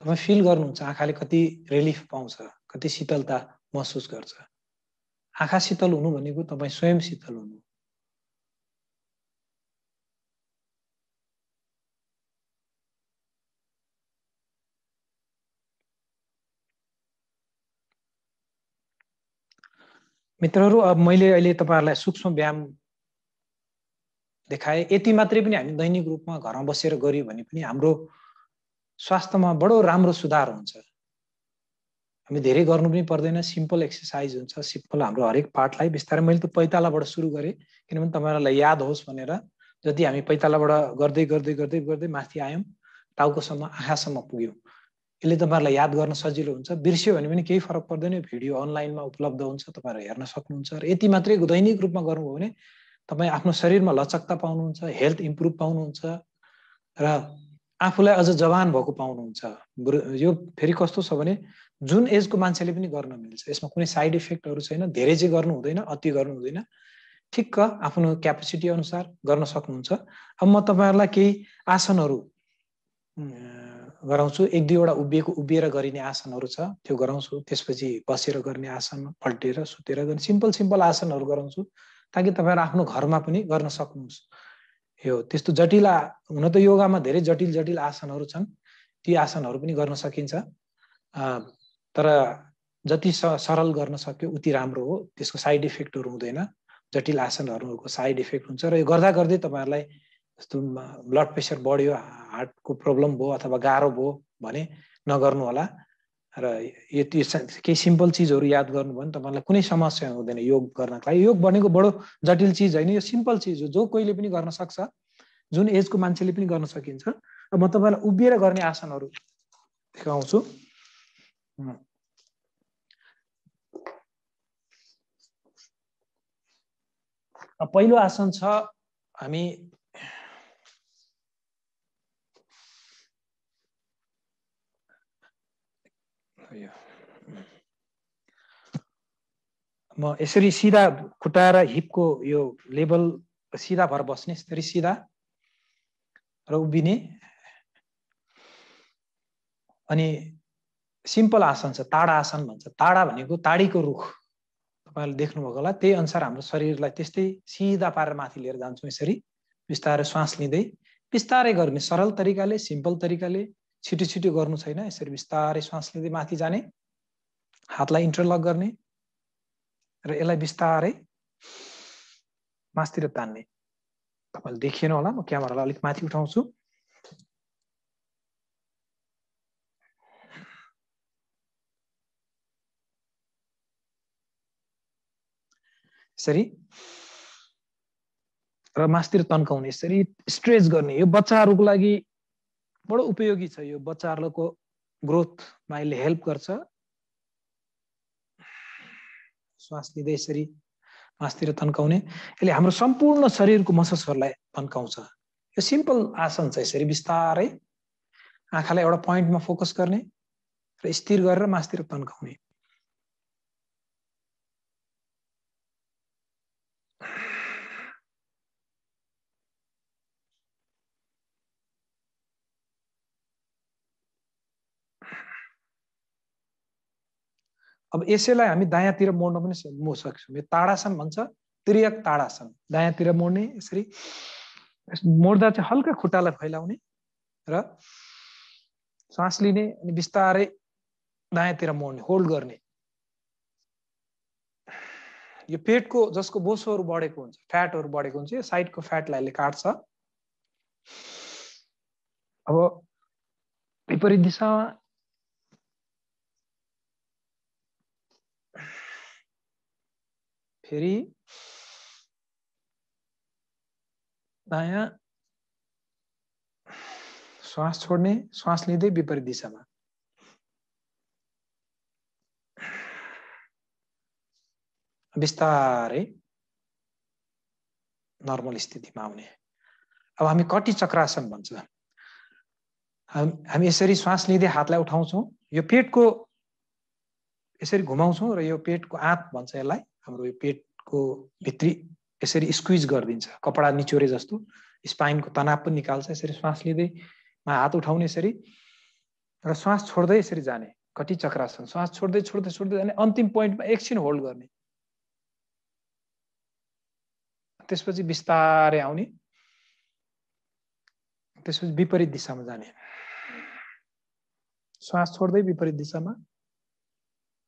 तपाईँ फिल गर्नुहुन्छ आँखाले कति रिलिफ पाउँछ कति शीतलता महसुस गर्छ आँखा शीतल हुनु भनेको तपाईँ स्वयं शीतल हुनु मित्रहरू अब मैले अहिले तपाईँहरूलाई सूक्ष्म व्यायाम देखाए यति मात्रै पनि हामी दैनिक रूपमा घरमा बसेर गऱ्यौँ भने पनि हाम्रो स्वास्थ्यमा बडो राम्रो सुधार हुन्छ हामी धेरै गर्नु पनि पर्दैन सिम्पल एक्सर्साइज हुन्छ सिम्पल हाम्रो हरेक पार्टलाई बिस्तारै मैले त पैतालाबाट सुरु गरेँ किनभने तपाईँहरूलाई याद होस् भनेर जति हामी पैतालाबाट गर्दै गर्दै गर्दै गर्दै माथि आयौँ टाउकोसम्म आँखासम्म पुग्यौँ यसले तपाईँहरूलाई याद गर्न सजिलो हुन्छ बिर्स्यो भने पनि केही फरक पर्दैन भिडियो अनलाइनमा उपलब्ध हुन्छ तपाईँहरू हेर्न सक्नुहुन्छ र यति मात्रै दैनिक रूपमा गर्नुभयो भने तपाईँ आफ्नो शरीरमा लचकता पाउनुहुन्छ हेल्थ इम्प्रुभ पाउनुहुन्छ र आफूलाई अझ जवान भएको पाउनुहुन्छ यो फेरि कस्तो छ भने जुन एजको मान्छेले पनि गर्न मिल्छ यसमा कुनै साइड इफेक्टहरू छैन धेरै चाहिँ गर्नु हुँदैन अति गर्नु हुँदैन ठिक्क आफ्नो क्यापेसिटी अनुसार गर्न सक्नुहुन्छ अब म तपाईँहरूलाई केही आसनहरू गराउँछु एक दुईवटा उभिएको उभिएर गरिने आसनहरू छ त्यो गराउँछु त्यसपछि बसेर गर्ने आसन पल्टेर सुतेर गर्ने सिम्पल सिम्पल आसनहरू गराउँछु ताकि तपाईँहरू आफ्नो घरमा पनि गर्न सक्नुहोस् यो त्यस्तो जटिल हुन त योगामा धेरै जटिल जटिल आसनहरू छन् ती आसनहरू पनि गर्न सकिन्छ तर जति सरल गर्न सक्यो उति राम्रो हो त्यसको साइड इफेक्टहरू हुँदैन जटिल आसनहरूको साइड इफेक्ट हुन्छ र यो गर्दा गर्दै तपाईँहरूलाई जस्तो ब्लड प्रेसर बढ्यो हार्टको प्रब्लम भयो अथवा गाह्रो भयो भने नगर्नु होला र यति केही सिम्पल चिजहरू याद गर्नुभयो भने तपाईँलाई कुनै समस्या हुँदैन योग गर्नको लागि योग भनेको बडो जटिल चिज होइन यो सिम्पल चिज हो जो कोहीले पनि गर्न सक्छ जुन एजको मान्छेले पनि गर्न सकिन्छ र म तपाईँलाई उभिएर गर्ने आसनहरू देखाउँछु पहिलो आसन छ हामी म यसरी सिधा खुट्टा हिपको यो लेभल सिधा भएर बस्ने यसरी सिधा र उभिने अनि सिम्पल आसन छ ताडा आसन भन्छ ताडा भनेको ताडीको रुख तपाईँहरूले देख्नुभएको होला त्यही अनुसार हाम्रो शरीरलाई त्यस्तै सिधा पारेर माथि लिएर जान्छौँ यसरी बिस्तारै श्वास लिँदै बिस्तारै गर्ने सरल तरिकाले सिम्पल तरिकाले छिटो छिटो गर्नु छैन यसरी बिस्तारै श्वास लिँदै माथि जाने हातलाई इन्टरलक गर्ने र यसलाई बिस्तारै मासतिर तान्ने तपाईँले देखिएन होला म क्यामेरालाई अलिक माथि उठाउँछु यसरी र मासतिर तन्काउने यसरी स्ट्रेच गर्ने यो बच्चाहरूको लागि बडो उपयोगी छ यो बच्चाहरूको ग्रोथमा यसले हेल्प गर्छ श्वास लिँदै यसरी मासतिर तन्काउने यसले हाम्रो सम्पूर्ण शरीरको मसल्सहरूलाई तन्काउँछ यो सिम्पल आसन छ यसरी बिस्तारै आँखालाई एउटा पोइन्टमा फोकस गर्ने र स्थिर गरेर मासतिर तन्काउने अब यसैलाई हामी दायाँतिर मोड्न पनि मोड सक्छौँ यो ताडासन भन्छ त्रियक ताडासन दायाँतिर मोड्ने यसरी मोड्दा चाहिँ हल्का खुट्टालाई फैलाउने र सास लिने अनि बिस्तारै दायाँतिर मोड्ने होल्ड गर्ने यो पेटको जसको बोसोहरू बढेको हुन्छ फ्याटहरू बढेको हुन्छ यो साइडको फ्याटलाई अहिले काट्छ अब विपरीत दिशामा फेरि श्वास छोड्ने श्वास लिँदै विपरीत दिशामा बिस्तारै नर्मल स्थितिमा आउने अब हामी कटी चक्रासन भन्छ हामी यसरी श्वास लिँदै हातलाई उठाउँछौँ यो पेटको यसरी घुमाउँछौँ र यो पेटको आँत भन्छ यसलाई हाम्रो यो पेट को भित्री यसरी स्क्विज गरिदिन्छ कपडा निचोरे जस्तो स्पाइनको तनाव पनि निकाल्छ यसरी श्वास लिँदैमा हात उठाउने यसरी र श्वास छोड्दै यसरी जाने कति चक्रासन श्वास छोड्दै छोड्दै छोड्दै जाने अन्तिम पोइन्टमा एकछिन होल्ड गर्ने त्यसपछि बिस्तारै आउने त्यसपछि विपरीत दिशामा जाने श्वास छोड्दै विपरीत दिशामा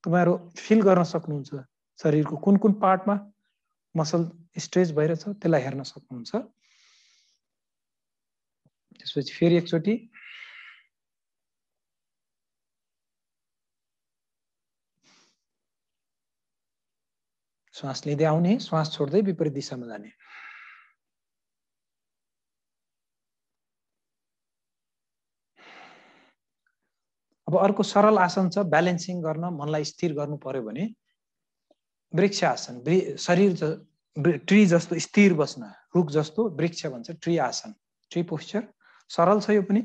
तपाईँहरू फिल गर्न सक्नुहुन्छ शरीरको कुन कुन पार्टमा मसल स्ट्रेच भइरहेछ त्यसलाई हेर्न सक्नुहुन्छ त्यसपछि फेरि एकचोटि श्वास लिँदै आउने श्वास छोड्दै विपरीत दिशामा जाने अब अर्को सरल आसन छ ब्यालेन्सिङ गर्न मनलाई स्थिर गर्नु पर्यो भने वृक्ष आसन शरीर ट्री जस्तो स्थिर बस्न रुख जस्तो वृक्ष भन्छ ट्री आसन ट्री पोस्चर सरल छ यो पनि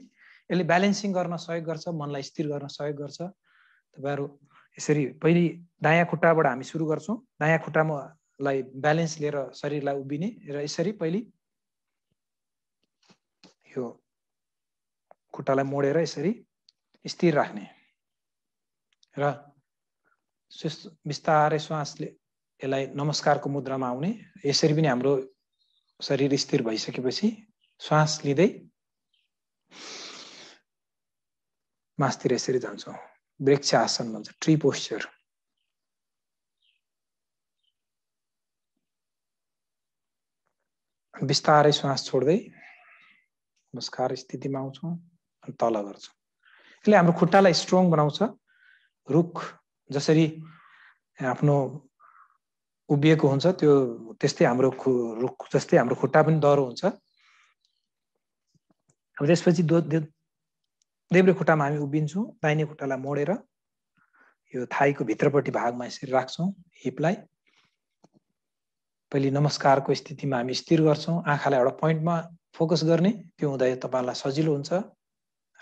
यसले ब्यालेन्सिङ गर्न सहयोग गर्छ मनलाई स्थिर गर्न सहयोग गर्छ तपाईँहरू यसरी पहिले दायाँ खुट्टाबाट हामी सुरु गर्छौँ दायाँ खुट्टामालाई ब्यालेन्स लिएर शरीरलाई उभिने र यसरी पहिले यो खुट्टालाई मोडेर यसरी स्थिर राख्ने र बिस्तारै श्वासले यसलाई नमस्कारको मुद्रामा आउने यसरी पनि हाम्रो शरीर स्थिर भइसकेपछि श्वास लिँदै मासतिर यसरी जान्छौँ वृक्ष आसन भन्छ ट्री पोस्चर बिस्तारै श्वास छोड्दै नमस्कार स्थितिमा आउँछौँ अनि तल गर्छौँ यसले हाम्रो खुट्टालाई स्ट्रङ बनाउँछ रुख जसरी आफ्नो उभिएको हुन्छ त्यो त्यस्तै हाम्रो रुख जस्तै हाम्रो खुट्टा पनि डह्रो हुन्छ अब त्यसपछि दो देब्रे खुट्टामा हामी उभिन्छौँ दाहिने खुट्टालाई मोडेर यो थाइको भित्रपट्टि भागमा यसरी राख्छौँ हिपलाई पहिले नमस्कारको स्थितिमा हामी स्थिर गर्छौँ आँखालाई एउटा पोइन्टमा फोकस गर्ने त्यो हुँदा तपाईँलाई सजिलो हुन्छ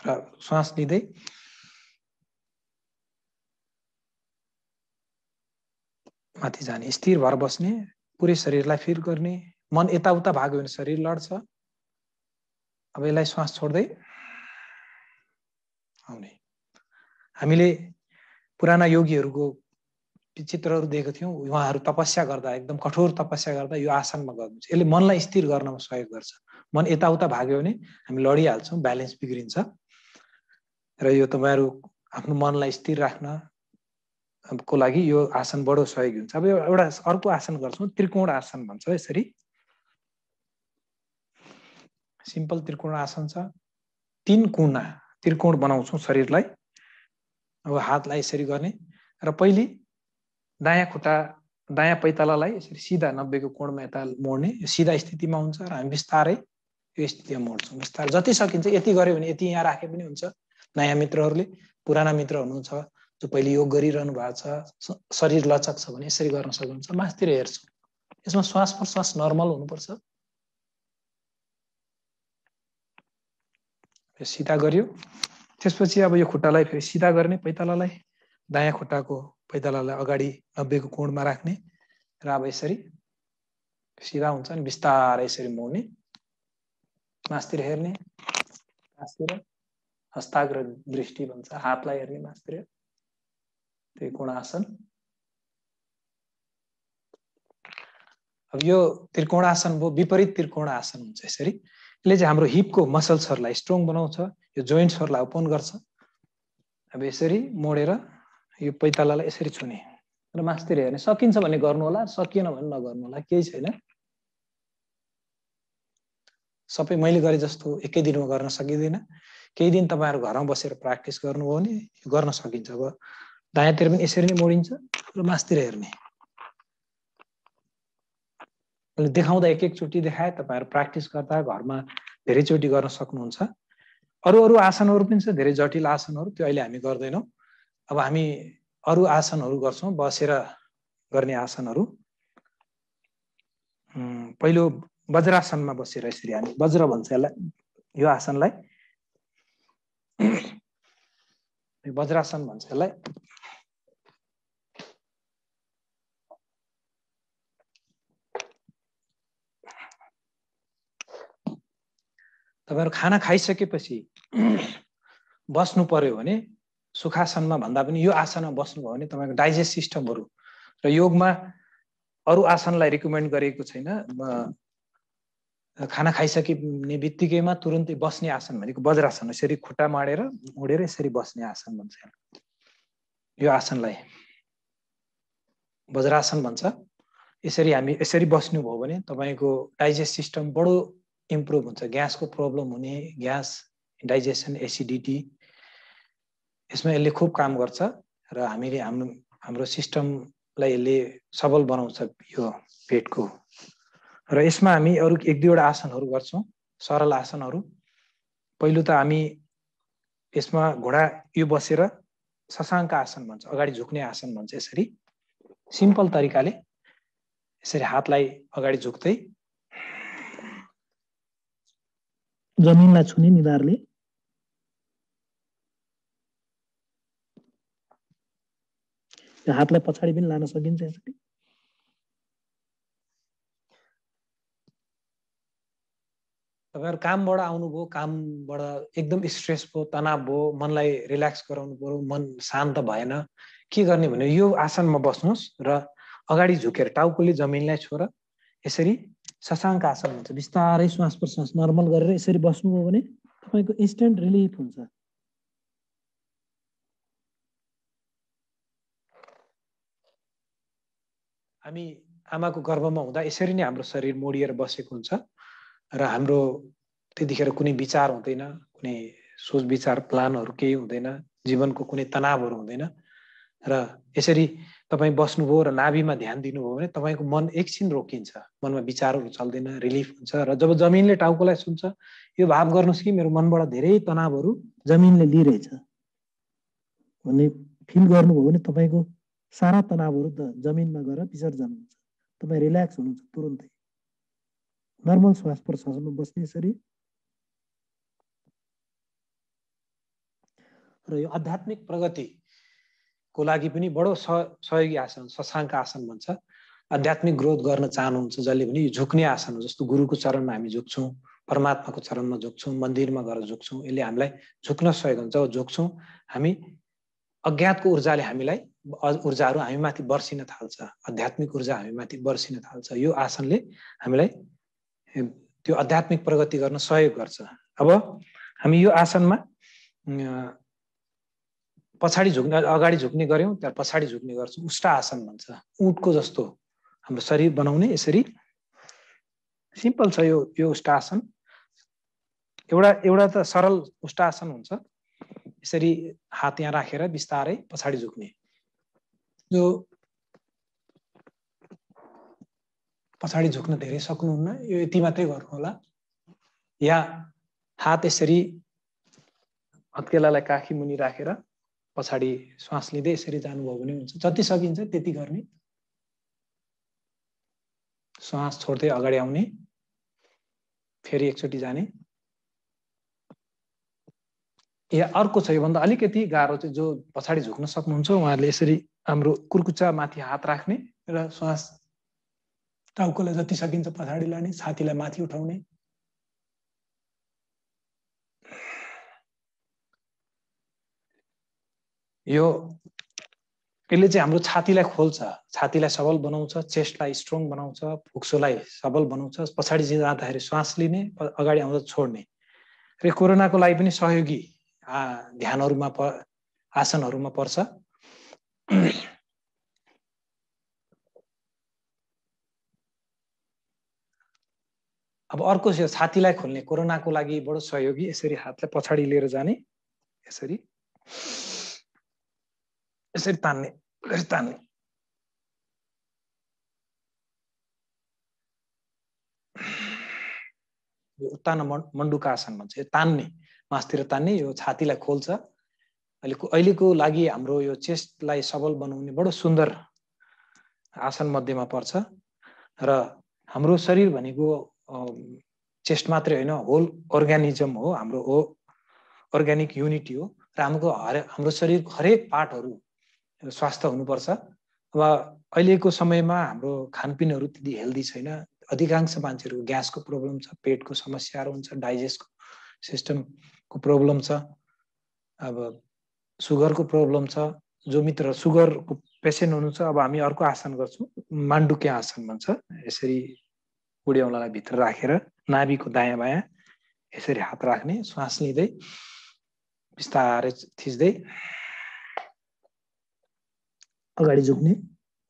र श्वास लिँदै माथि जाने स्थिर भएर बस्ने पुरै शरीरलाई फिल गर्ने मन यताउता भाग्यो भने शरीर लड्छ अब यसलाई श्वास छोड्दै आउने हामीले पुराना योगीहरूको चित्रहरू दिएको थियौँ उहाँहरू तपस्या गर्दा एकदम कठोर तपस्या गर्दा यो आसनमा गर्नु यसले मनलाई स्थिर गर्नमा सहयोग गर्छ मन यताउता भाग्यो भने हामी लडिहाल्छौँ ब्यालेन्स बिग्रिन्छ र यो तपाईँहरू आफ्नो मनलाई स्थिर राख्न को लागि यो आसन बडो सहयोगी हुन्छ अब एउटा अर्को आसन गर्छौँ त्रिकोण आसन भन्छ यसरी सिम्पल त्रिकोण आसन छ तिन कुना त्रिकोण बनाउँछौँ शरीरलाई अब हातलाई यसरी गर्ने र पहिले दायाँ खुट्टा दायाँ पैतालालाई यसरी सिधा नब्बेको कोणमा यता मोड्ने यो सिधा स्थितिमा हुन्छ र हामी बिस्तारै यो स्थितिमा मोड्छौँ बिस्तारै जति सकिन्छ यति गऱ्यो भने यति यहाँ राखे पनि हुन्छ नयाँ मित्रहरूले पुराना मित्र हुनुहुन्छ पहिले योग गरिरहनु भएको छ शरीर लचक छ भने यसरी गर्न सक्नुहुन्छ मासतिर हेर्छु यसमा श्वास प्रश्वास नर्मल हुनुपर्छ सिधा गरियो त्यसपछि अब यो खुट्टालाई फेरि सिधा गर्ने पैतालालाई दायाँ खुट्टाको पैतालालाई अगाडि नब्बेको कोणमा राख्ने र अब यसरी सिधा हुन्छ नि बिस्तारै यसरी मुहाउने मासतिर हेर्ने मासतिर हस्ताग्र दृष्टि भन्छ हातलाई हेर्ने मासतिर त्रिकोणासन अब यो त्रिकोणासन भयो विपरीत त्रिकोण आसन हुन्छ यसरी यसले चाहिँ हाम्रो हिपको मसल्सहरूलाई स्ट्रङ बनाउँछ यो जोइन्ट्सहरूलाई ओपन गर्छ अब यसरी मोडेर यो पैतालालाई यसरी छुने र मास्तिर हेर्ने सकिन्छ भने गर्नु होला सकिएन भने नगर्नु होला केही छैन सबै मैले गरे जस्तो एकै दिनमा गर्न सकिँदैन केही दिन तपाईँहरू घरमा बसेर प्र्याक्टिस गर्नुभयो भने गर्न सकिन्छ अब दायाँतिर पनि यसरी नै मोडिन्छ र मासतिर हेर्ने अनि देखाउँदा एक एकचोटि देखाए तपाईँहरू प्र्याक्टिस गर्दा घरमा धेरैचोटि गर्न सक्नुहुन्छ अरू अरू आसनहरू पनि छ धेरै जटिल आसनहरू त्यो अहिले हामी गर्दैनौँ अब हामी अरू आसनहरू गर्छौँ बसेर गर्ने आसनहरू पहिलो वज्रासनमा बसेर यसरी हामी वज्र भन्छ यसलाई यो आसनलाई वज्रासन भन्छ यसलाई तपाईँहरू खाना खाइसकेपछि बस्नु पर्यो भने सुखासनमा भन्दा पनि यो आसनमा बस्नुभयो भने तपाईँको डाइजेस्ट सिस्टमहरू र योगमा अरू आसनलाई रिकमेन्ड गरिएको छैन खाना खाइसकिने बित्तिकैमा तुरन्तै बस्ने आसन भनेको वज्रासन यसरी खुट्टा माडेर उडेर यसरी बस्ने आसन भन्छ यो आसनलाई वज्रासन भन्छ यसरी हामी यसरी बस्नुभयो भने तपाईँको डाइजेस्ट सिस्टम बडो इम्प्रुभ हुन्छ ग्यासको प्रब्लम हुने ग्यास डाइजेसन एसिडिटी यसमा यसले खुब काम गर्छ र हामीले हाम्रो हाम्रो सिस्टमलाई यसले सबल बनाउँछ यो पेटको र यसमा हामी अरू एक दुईवटा आसनहरू गर्छौँ सरल आसनहरू पहिलो त हामी यसमा घोडा यो बसेर ससाङ्क आसन भन्छ अगाडि झुक्ने आसन भन्छ यसरी सिम्पल तरिकाले यसरी हातलाई अगाडि झुक्दै जमिनलाई छुने निधारले हातलाई पछाडि पनि लान सकिन्छ यसरी तपाईँहरू कामबाट आउनुभयो कामबाट एकदम स्ट्रेस भयो तनाव भयो मनलाई रिल्याक्स गराउनु पऱ्यो मन शान्त भएन के गर्ने भने यो आसनमा बस्नुहोस् र अगाडि झुकेर टाउकोले जमिनलाई छोएर यसरी शशाङ्क आसन हुन्छ बिस्तारै श्वास प्रश्वास नर्मल गरेर यसरी बस्नुभयो भने तपाईँको इन्स्टेन्ट रिलिफ हुन्छ हामी आमाको गर्भमा हुँदा यसरी नै हाम्रो शरीर मोडिएर बसेको हुन्छ र हाम्रो त्यतिखेर कुनै विचार हुँदैन कुनै सोच विचार प्लानहरू केही हुँदैन जीवनको कुनै तनावहरू हुँदैन र यसरी तपाईँ बस्नुभयो र नाभिमा ध्यान दिनुभयो भने तपाईँको मन एकछिन रोकिन्छ मनमा विचारहरू चल्दैन रिलिफ हुन्छ र जब जमिनले टाउकोलाई सुन्छ यो भाव गर्नुहोस् कि मेरो मनबाट धेरै तनावहरू जमिनले लिइरहेछ भन्ने फिल गर्नुभयो भने तपाईँको सारा तनावहरू त जमिनमा गएर विसर्जन हुन्छ तपाईँ रिल्याक्स हुनुहुन्छ तुरुन्तै नर्मल श्वास प्रश्वासमा बस्ने यसरी र यो आध्यात्मिक प्रगति को लागि पनि बडो सहयोगी आसन शशाङ्क आसन भन्छ आध्यात्मिक ग्रोथ गर्न चाहनुहुन्छ जसले पनि यो झुक्ने आसन हो जस्तो गुरुको चरणमा हामी झुक्छौँ परमात्माको चरणमा झुक्छौँ मन्दिरमा गएर झुक्छौँ यसले हामीलाई झुक्न सहयोग हुन्छ झुक्छौँ हामी अज्ञातको ऊर्जाले हामीलाई ऊर्जाहरू माथि बर्सिन थाल्छ आध्यात्मिक ऊर्जा हामी माथि बर्सिन थाल्छ यो आसनले हामीलाई त्यो आध्यात्मिक प्रगति गर्न सहयोग गर्छ अब हामी यो आसनमा पछाडि झुक्ने अगाडि झुक्ने गऱ्यौँ त्यहाँ पछाडि झुक्ने गर्छौँ उष्टा आसन भन्छ उठको जस्तो हाम्रो शरीर बनाउने यसरी सिम्पल छ यो यो उष्टासन एउटा एउटा त सरल उष्टासन हुन्छ यसरी हात यहाँ राखेर बिस्तारै पछाडि झुक्ने जो पछाडि झुक्न धेरै सक्नुहुन्न यो यति मात्रै गर्नु होला या हात यसरी हत्केलालाई काखी मुनि राखेर पछाडि श्वास लिँदै यसरी जानुभयो भने हुन्छ जति सकिन्छ त्यति गर्ने श्वास छोड्दै अगाडि आउने फेरि एकचोटि जाने या अर्को छ योभन्दा अलिकति गाह्रो चाहिँ जो पछाडि झुक्न सक्नुहुन्छ उहाँहरूले यसरी हाम्रो कुर्कुच्चा माथि हात राख्ने र श्वास टाउकोलाई जति सकिन्छ पछाडि लाने छातीलाई माथि उठाउने यो यसले चाहिँ हाम्रो छातीलाई खोल्छ छातीलाई सबल बनाउँछ चेस्टलाई स्ट्रङ बनाउँछ फुक्सोलाई सबल बनाउँछ पछाडि जाँदाखेरि श्वास लिने अगाडि आउँदा छोड्ने र कोरोनाको लागि पनि सहयोगी ध्यानहरूमा प आसनहरूमा पर्छ अब अर्को छातीलाई खोल्ने कोरोनाको लागि बडो सहयोगी यसरी हातलाई पछाडि लिएर जाने यसरी यसरी तान्ने यसरी तान्ने यो उत्तान आसन भन्छ यो तान्ने मासतिर तान्ने यो छातीलाई खोल्छ अहिलेको अहिलेको लागि हाम्रो यो चेस्टलाई सबल बनाउने बडो सुन्दर आसन मध्येमा पर्छ र हाम्रो शरीर भनेको चेस्ट मात्रै होइन होल अर्ग्यानिजम हो हाम्रो हो अर्ग्यानिक युनिटी हो र हाम्रो हरे हाम्रो शरीरको हरेक पार्टहरू स्वास्थ्य हुनुपर्छ अब अहिलेको समयमा हाम्रो खानपिनहरू त्यति हेल्दी छैन अधिकांश मान्छेहरूको ग्यासको प्रब्लम छ पेटको समस्याहरू हुन्छ डाइजेस्टको सिस्टमको प्रब्लम छ अब सुगरको प्रब्लम छ जो मित्र सुगरको पेसेन्ट हुनुहुन्छ अब हामी अर्को आसन गर्छौँ मान्डुके आसन भन्छ यसरी बुढी भित्र राखेर रा, नाभिको दायाँ बायाँ यसरी हात राख्ने श्वास लिँदै बिस्तारै थिच्दै अगाडि झुक्ने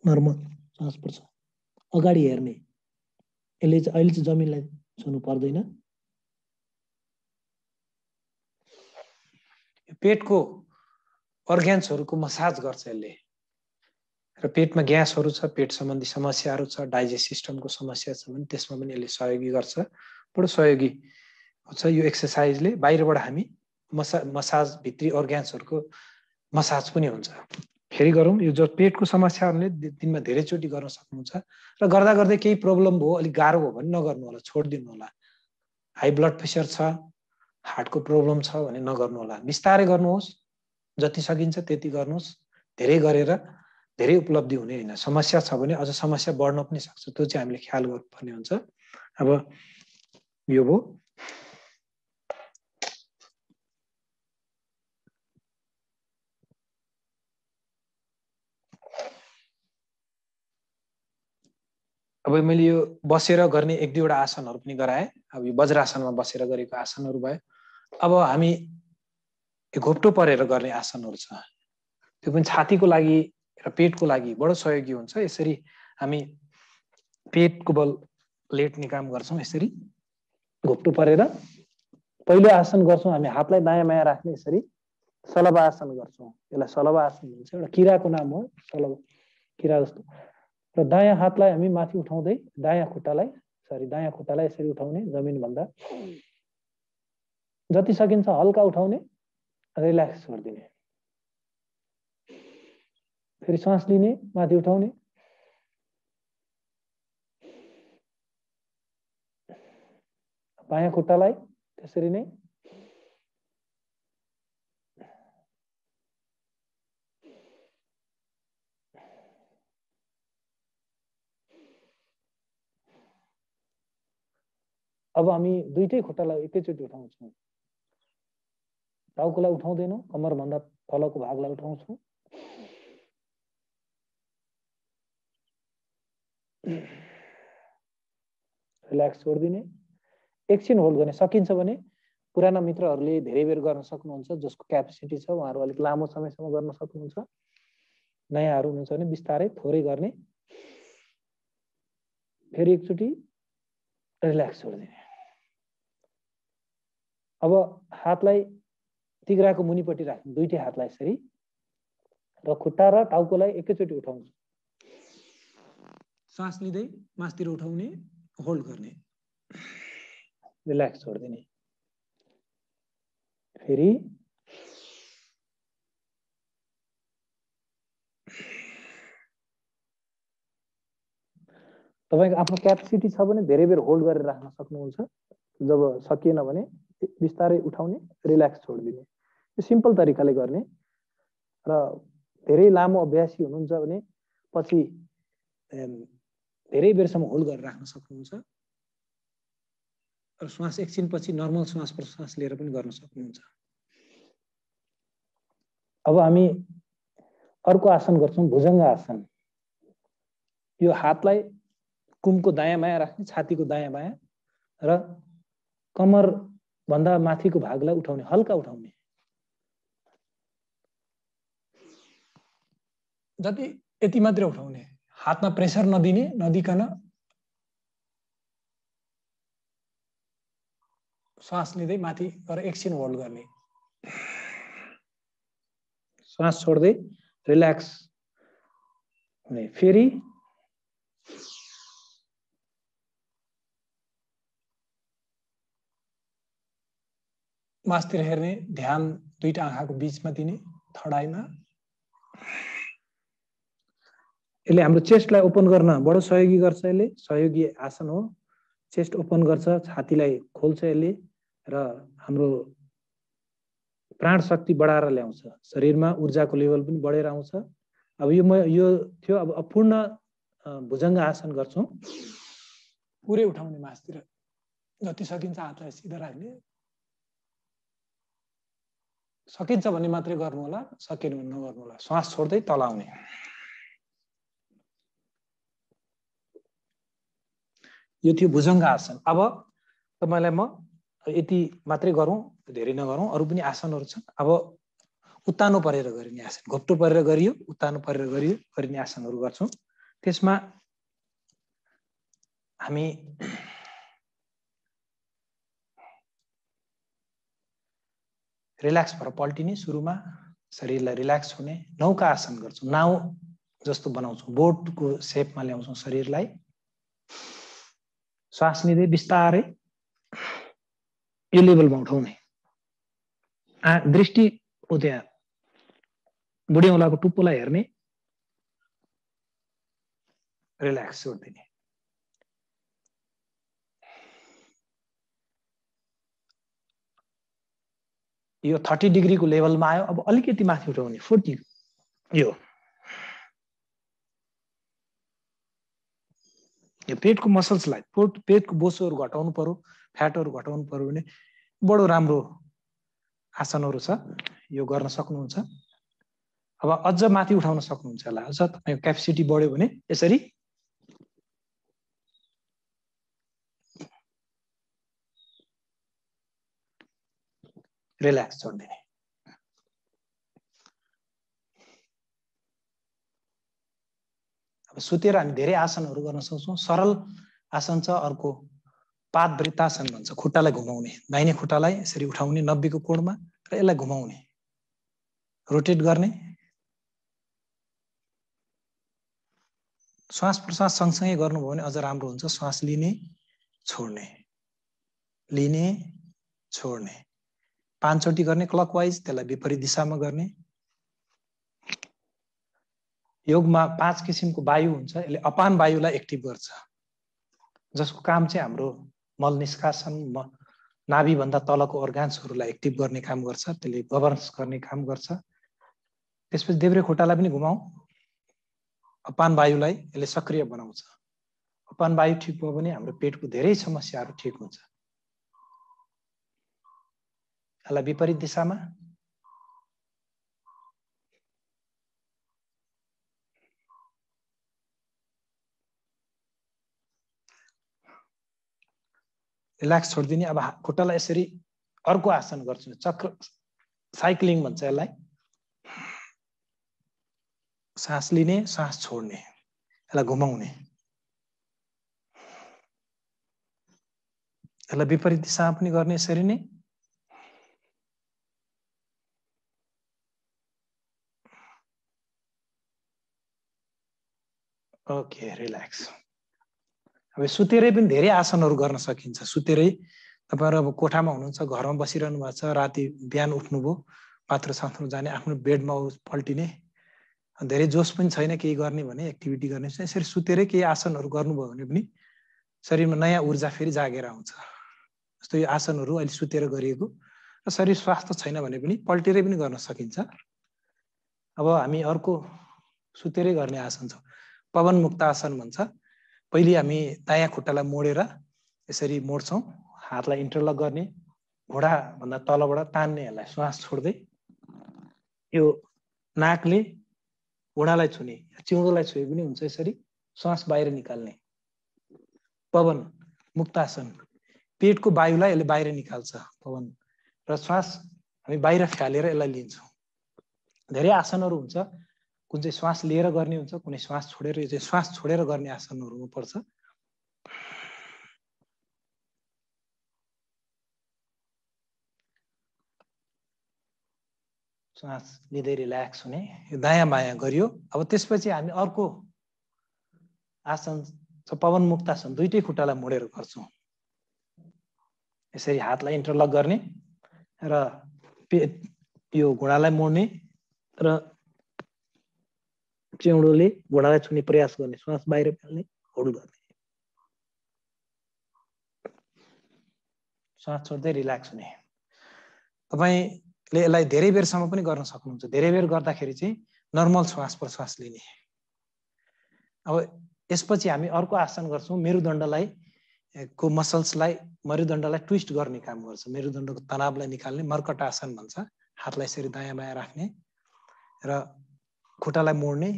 नर्मल सास पर्छ अगाडि हेर्ने यसले चाहिँ अहिले चाहिँ जमिनलाई छुनु पर्दैन पेटको अर्ग्यान्सहरूको मसाज गर्छ यसले र पेटमा ग्यासहरू छ पेट सम्बन्धी समस्याहरू छ डाइजेस्ट सिस्टमको समस्या छ भने त्यसमा पनि यसले सहयोगी गर्छ बडो सहयोगी छ यो एक्सर्साइजले बाहिरबाट हामी मसा मसाज भित्री अर्ग्यान्सहरूको मसाज पनि हुन्छ फेरि गरौँ यो जो पेटको समस्याहरूले दिनमा धेरैचोटि गर्न सक्नुहुन्छ र गर्दा गर्दै केही प्रब्लम भयो अलिक गाह्रो भयो भने नगर्नु होला छोडिदिनु होला हाई ब्लड प्रेसर छ हार्टको प्रब्लम छ भने नगर्नु होला बिस्तारै गर्नुहोस् जति सकिन्छ त्यति गर्नुहोस् धेरै गरेर धेरै उपलब्धि हुने होइन समस्या छ भने अझ समस्या बढ्न पनि सक्छ त्यो चाहिँ हामीले ख्याल गर्नुपर्ने हुन्छ अब यो भयो अब मैले यो बसेर गर्ने एक दुईवटा आसनहरू पनि गराएँ अब यो वज्रासनमा बसेर गरेको आसनहरू भयो अब हामी घोप्टो परेर गर्ने आसनहरू छ त्यो पनि छातीको लागि र पेटको लागि बडो सहयोगी हुन्छ यसरी हामी पेटको बल लेट्ने काम गर्छौँ यसरी घोप्टो परेर पहिलो आसन गर्छौँ हामी हातलाई दायाँ माया राख्ने यसरी सलभ आसन गर्छौँ यसलाई सलभ आसन भन्छ एउटा किराको नाम हो सलभ किरा जस्तो र दायाँ हातलाई हामी माथि उठाउँदै दायाँ खुट्टालाई सरी दायाँ खुट्टालाई यसरी उठाउने जमिनभन्दा जति सकिन्छ हल्का उठाउने रिल्याक्स गरिदिने फेरि सास लिने माथि उठाउने बायाँ खुट्टालाई त्यसरी नै अब हामी दुइटै खुट्टालाई एकैचोटि उठाउँछौँ टाउकोलाई उठाउँदैनौँ कम्मरभन्दा तलको भागलाई उठाउँछौँ रिल्याक्स छोडिदिने एकछिन होल्ड गर्ने सकिन्छ भने पुराना मित्रहरूले धेरै बेर गर्न सक्नुहुन्छ जसको क्यापेसिटी छ उहाँहरू अलिक लामो समयसम्म गर्न सक्नुहुन्छ नयाँहरू हुनुहुन्छ भने बिस्तारै थोरै गर्ने फेरि एकचोटि रिल्याक्स छोडिदिने अब हातलाई तिग्राको मुनिपट्टि राख्नु दुइटै हातलाई यसरी र खुट्टा र टाउकोलाई एकैचोटि उठाउनु सास लिँदै मासतिर उठाउने होल्ड गर्ने रिल्याक्स छोडिदिने फेरि तपाईँको आफ्नो क्यापेसिटी छ भने धेरै बेर होल्ड गरेर राख्न सक्नुहुन्छ जब सकिएन भने बिस्तारै उठाउने रिल्याक्स छोडिदिने यो सिम्पल तरिकाले गर्ने र धेरै लामो अभ्यासी हुनुहुन्छ भने पछि धेरै बेरसम्म होल्ड गरेर राख्न सक्नुहुन्छ र श्वास एकछिनपछि नर्मल श्वास प्रश्वास लिएर पनि गर्न सक्नुहुन्छ अब हामी अर्को आसन गर्छौँ भुजङ्ग आसन यो हातलाई कुमको दायाँ बायाँ राख्ने छातीको दायाँ बायाँ र कमर भन्दा माथिको भागलाई उठाउने हल्का उठाउने जति यति मात्रै उठाउने हातमा प्रेसर नदिने नदिकन श्वास लिँदै माथि गएर एकछिन होल्ड गर्ने श्वास छोड्दै रिल्याक्स हुने फेरि मासतिर हेर्ने ध्यान दुईटा आँखाको बिचमा दिने थडाइमा यसले हाम्रो चेस्टलाई ओपन गर्न बडो सहयोगी गर्छ यसले सहयोगी आसन हो चेस्ट ओपन गर्छ छातीलाई खोल्छ यसले र हाम्रो प्राण शक्ति बढाएर ल्याउँछ शरीरमा ऊर्जाको लेभल पनि बढेर आउँछ अब यो म यो थियो अब अपूर्ण भुजङ्ग आसन गर्छौँ पुरै उठाउने मासतिर जति सकिन्छ हातलाई सिधा राख्ने सकिन्छ भने मात्रै गर्नु होला सकेन भने नगर्नु होला श्वास छोड्दै तलाउने यो थियो भुजङ्ग आसन अब तपाईँलाई म यति मात्रै गरौँ धेरै नगरौँ अरू पनि आसनहरू छन् अब उत्तानो परेर गरिने आसन घोप्टो परेर गरियो उत्तानो परेर गरियो गरिने आसनहरू गर्छौँ त्यसमा हामी रिल्याक्स भएर पल्टिने सुरुमा शरीरलाई रिल्याक्स हुने नौका आसन गर्छौँ नाउ जस्तो बनाउँछौँ बोटको सेपमा ल्याउँछौँ शरीरलाई श्वास लिँदै बिस्तारै यो लेभलमा उठाउने आ दृष्टि ऊ त्यहाँ बुढी औँलाको टुप्पोलाई हेर्ने रिल्याक्स छोडिदिने यो थर्टी डिग्रीको लेभलमा आयो अब अलिकति माथि उठाउने फोर्टी यो यो पेटको मसल्सलाई पोट पेटको बोसोहरू घटाउनु पर्यो फ्याटहरू घटाउनु पर्यो भने बडो राम्रो आसनहरू छ यो गर्न सक्नुहुन्छ अब अझ माथि उठाउन सक्नुहुन्छ होला अझ तपाईँको क्यापेसिटी बढ्यो भने यसरी रिलैक्स छोड़ अब सुतेर हामी धेरै आसनहरू गर्न सक्छौँ सरल आसन छ अर्को पात वृत्तासन भन्छ खुट्टालाई घुमाउने दाहिने खुट्टालाई यसरी उठाउने नब्बेको कोणमा र यसलाई घुमाउने रोटेट गर्ने श्वास प्रश्वास सँगसँगै गर्नुभयो भने अझ राम्रो हुन्छ श्वास लिने छोड्ने लिने छोड्ने पाँचचोटि गर्ने क्लकवाइज त्यसलाई विपरीत दिशामा गर्ने योगमा पाँच किसिमको वायु हुन्छ यसले अपान वायुलाई एक्टिभ गर्छ जसको काम चाहिँ हाम्रो मल निष्कासन म नाभिभन्दा तलको अर्गान्सहरूलाई एक्टिभ गर्ने काम गर्छ त्यसले गभर्नस गर्ने काम गर्छ त्यसपछि देब्रे खोटालाई पनि घुमाऊ अपान वायुलाई यसले सक्रिय बनाउँछ अपान वायु ठिक भयो भने हाम्रो पेटको धेरै समस्याहरू ठिक हुन्छ यसलाई विपरीत दिशामा रिल्याक्स छोडिदिने अब खुट्टालाई यसरी अर्को आसन गर्छु चक्र साइक्लिङ भन्छ यसलाई सास लिने सास छोड्ने यसलाई घुमाउने यसलाई विपरीत दिशामा पनि गर्ने यसरी नै ओके रिल्याक्स अब सुतेरै पनि धेरै आसनहरू गर्न सकिन्छ सुतेरै तपाईँहरू अब कोठामा हुनुहुन्छ घरमा बसिरहनु भएको छ राति बिहान उठ्नुभयो पात्र साथ जाने आफ्नो बेडमा पल्टिने धेरै जोस पनि छैन केही गर्ने भने एक्टिभिटी गर्ने यसरी सुतेरै केही आसनहरू गर्नुभयो भने पनि शरीरमा नयाँ ऊर्जा फेरि जागेर आउँछ जस्तो यो आसनहरू अहिले सुतेर गरिएको र शरीर स्वास्थ्य छैन भने पनि पल्टेरै पनि गर्न सकिन्छ अब हामी अर्को सुतेरै गर्ने आसन छौँ पवन मुक्त आसन भन्छ पहिले हामी दायाँ खुट्टालाई मोडेर यसरी मोड्छौँ हातलाई इन्टरलक गर्ने घोडाभन्दा तलबाट यसलाई श्वास छोड्दै यो नाकले घोडालाई छुने चिउँदोलाई छोए पनि हुन्छ यसरी श्वास बाहिर निकाल्ने पवन मुक्तासन पेटको वायुलाई यसले बाहिर निकाल्छ पवन र श्वास हामी बाहिर फ्यालेर यसलाई लिन्छौँ धेरै आसनहरू हुन्छ कुन चाहिँ श्वास लिएर गर्ने हुन्छ कुनै श्वास छोडेर यो चाहिँ श्वास छोडेर गर्ने आसनहरू हुनुपर्छ श्वास लिँदै रिल्याक्स हुने यो दायाँ बायाँ गरियो अब त्यसपछि हामी अर्को आसन छ पवन मुक्तासन दुइटै खुट्टालाई मोडेर गर्छौँ यसरी हातलाई इन्टरलक गर्ने र यो घुँडालाई मोड्ने र चिउँडोले घोडालाई छुने प्रयास गर्ने श्वास बाहिर फाल्ने होल्ड गर्ने श्वास छोड्दै रिल्याक्स हुने तपाईँले यसलाई धेरै बेरसम्म पनि गर्न सक्नुहुन्छ धेरै बेर गर्दाखेरि चाहिँ नर्मल श्वास प्रश्वास लिने अब यसपछि हामी अर्को आसन गर्छौँ मेरुदण्डलाई को मसल्सलाई मेरुदण्डलाई ट्विस्ट गर्ने काम गर्छ मेरुदण्डको तनावलाई निकाल्ने मर्कट आसन भन्छ हातलाई यसरी दायाँ बायाँ राख्ने र खुट्टालाई मोड्ने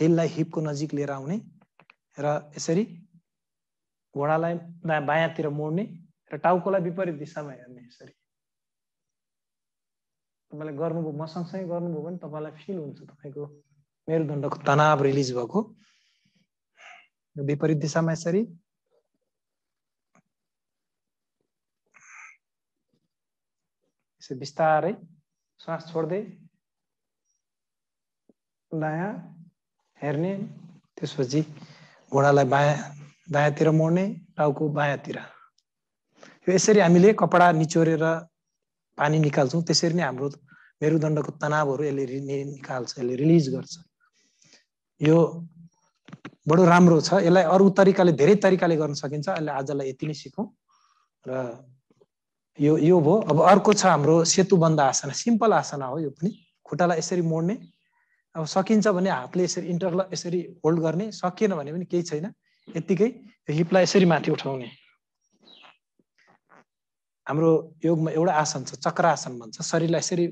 हिललाई हिपको नजिक लिएर आउने र यसरी घोडालाई बायाँतिर मोड्ने र टाउकोलाई विपरीत दिशामा हेर्ने यसरी तपाईँले गर्नुभयो म सँगसँगै गर्नुभयो भने तपाईँलाई फिल हुन्छ तपाईँको मेरुदण्डको तनाव रिलिज भएको विपरीत दिशामा यसरी बिस्तारै श्वास छोड्दै दायाँ हेर्ने त्यसपछि घोडालाई बायाँ दायाँतिर मोड्ने टाउको बायाँतिर यो यसरी हामीले कपडा निचोरेर पानी निकाल्छौँ त्यसरी नै हाम्रो मेरुदण्डको तनावहरू यसले निकाल्छ यसले रिलिज गर्छ यो बडो राम्रो छ यसलाई अरू तरिकाले धेरै तरिकाले गर्न सकिन्छ अहिले आजलाई यति नै सिकौँ र यो यो भयो अब अर्को छ हाम्रो सेतुबन्द आसना सिम्पल आसना हो यो पनि खुट्टालाई यसरी मोड्ने अब सकिन्छ भने हातले यसरी इन्टरल यसरी होल्ड गर्ने सकिएन भने पनि केही छैन यत्तिकै हिपलाई यसरी माथि उठाउने हाम्रो योगमा एउटा आसन छ चक्रासन भन्छ शरीरलाई यसरी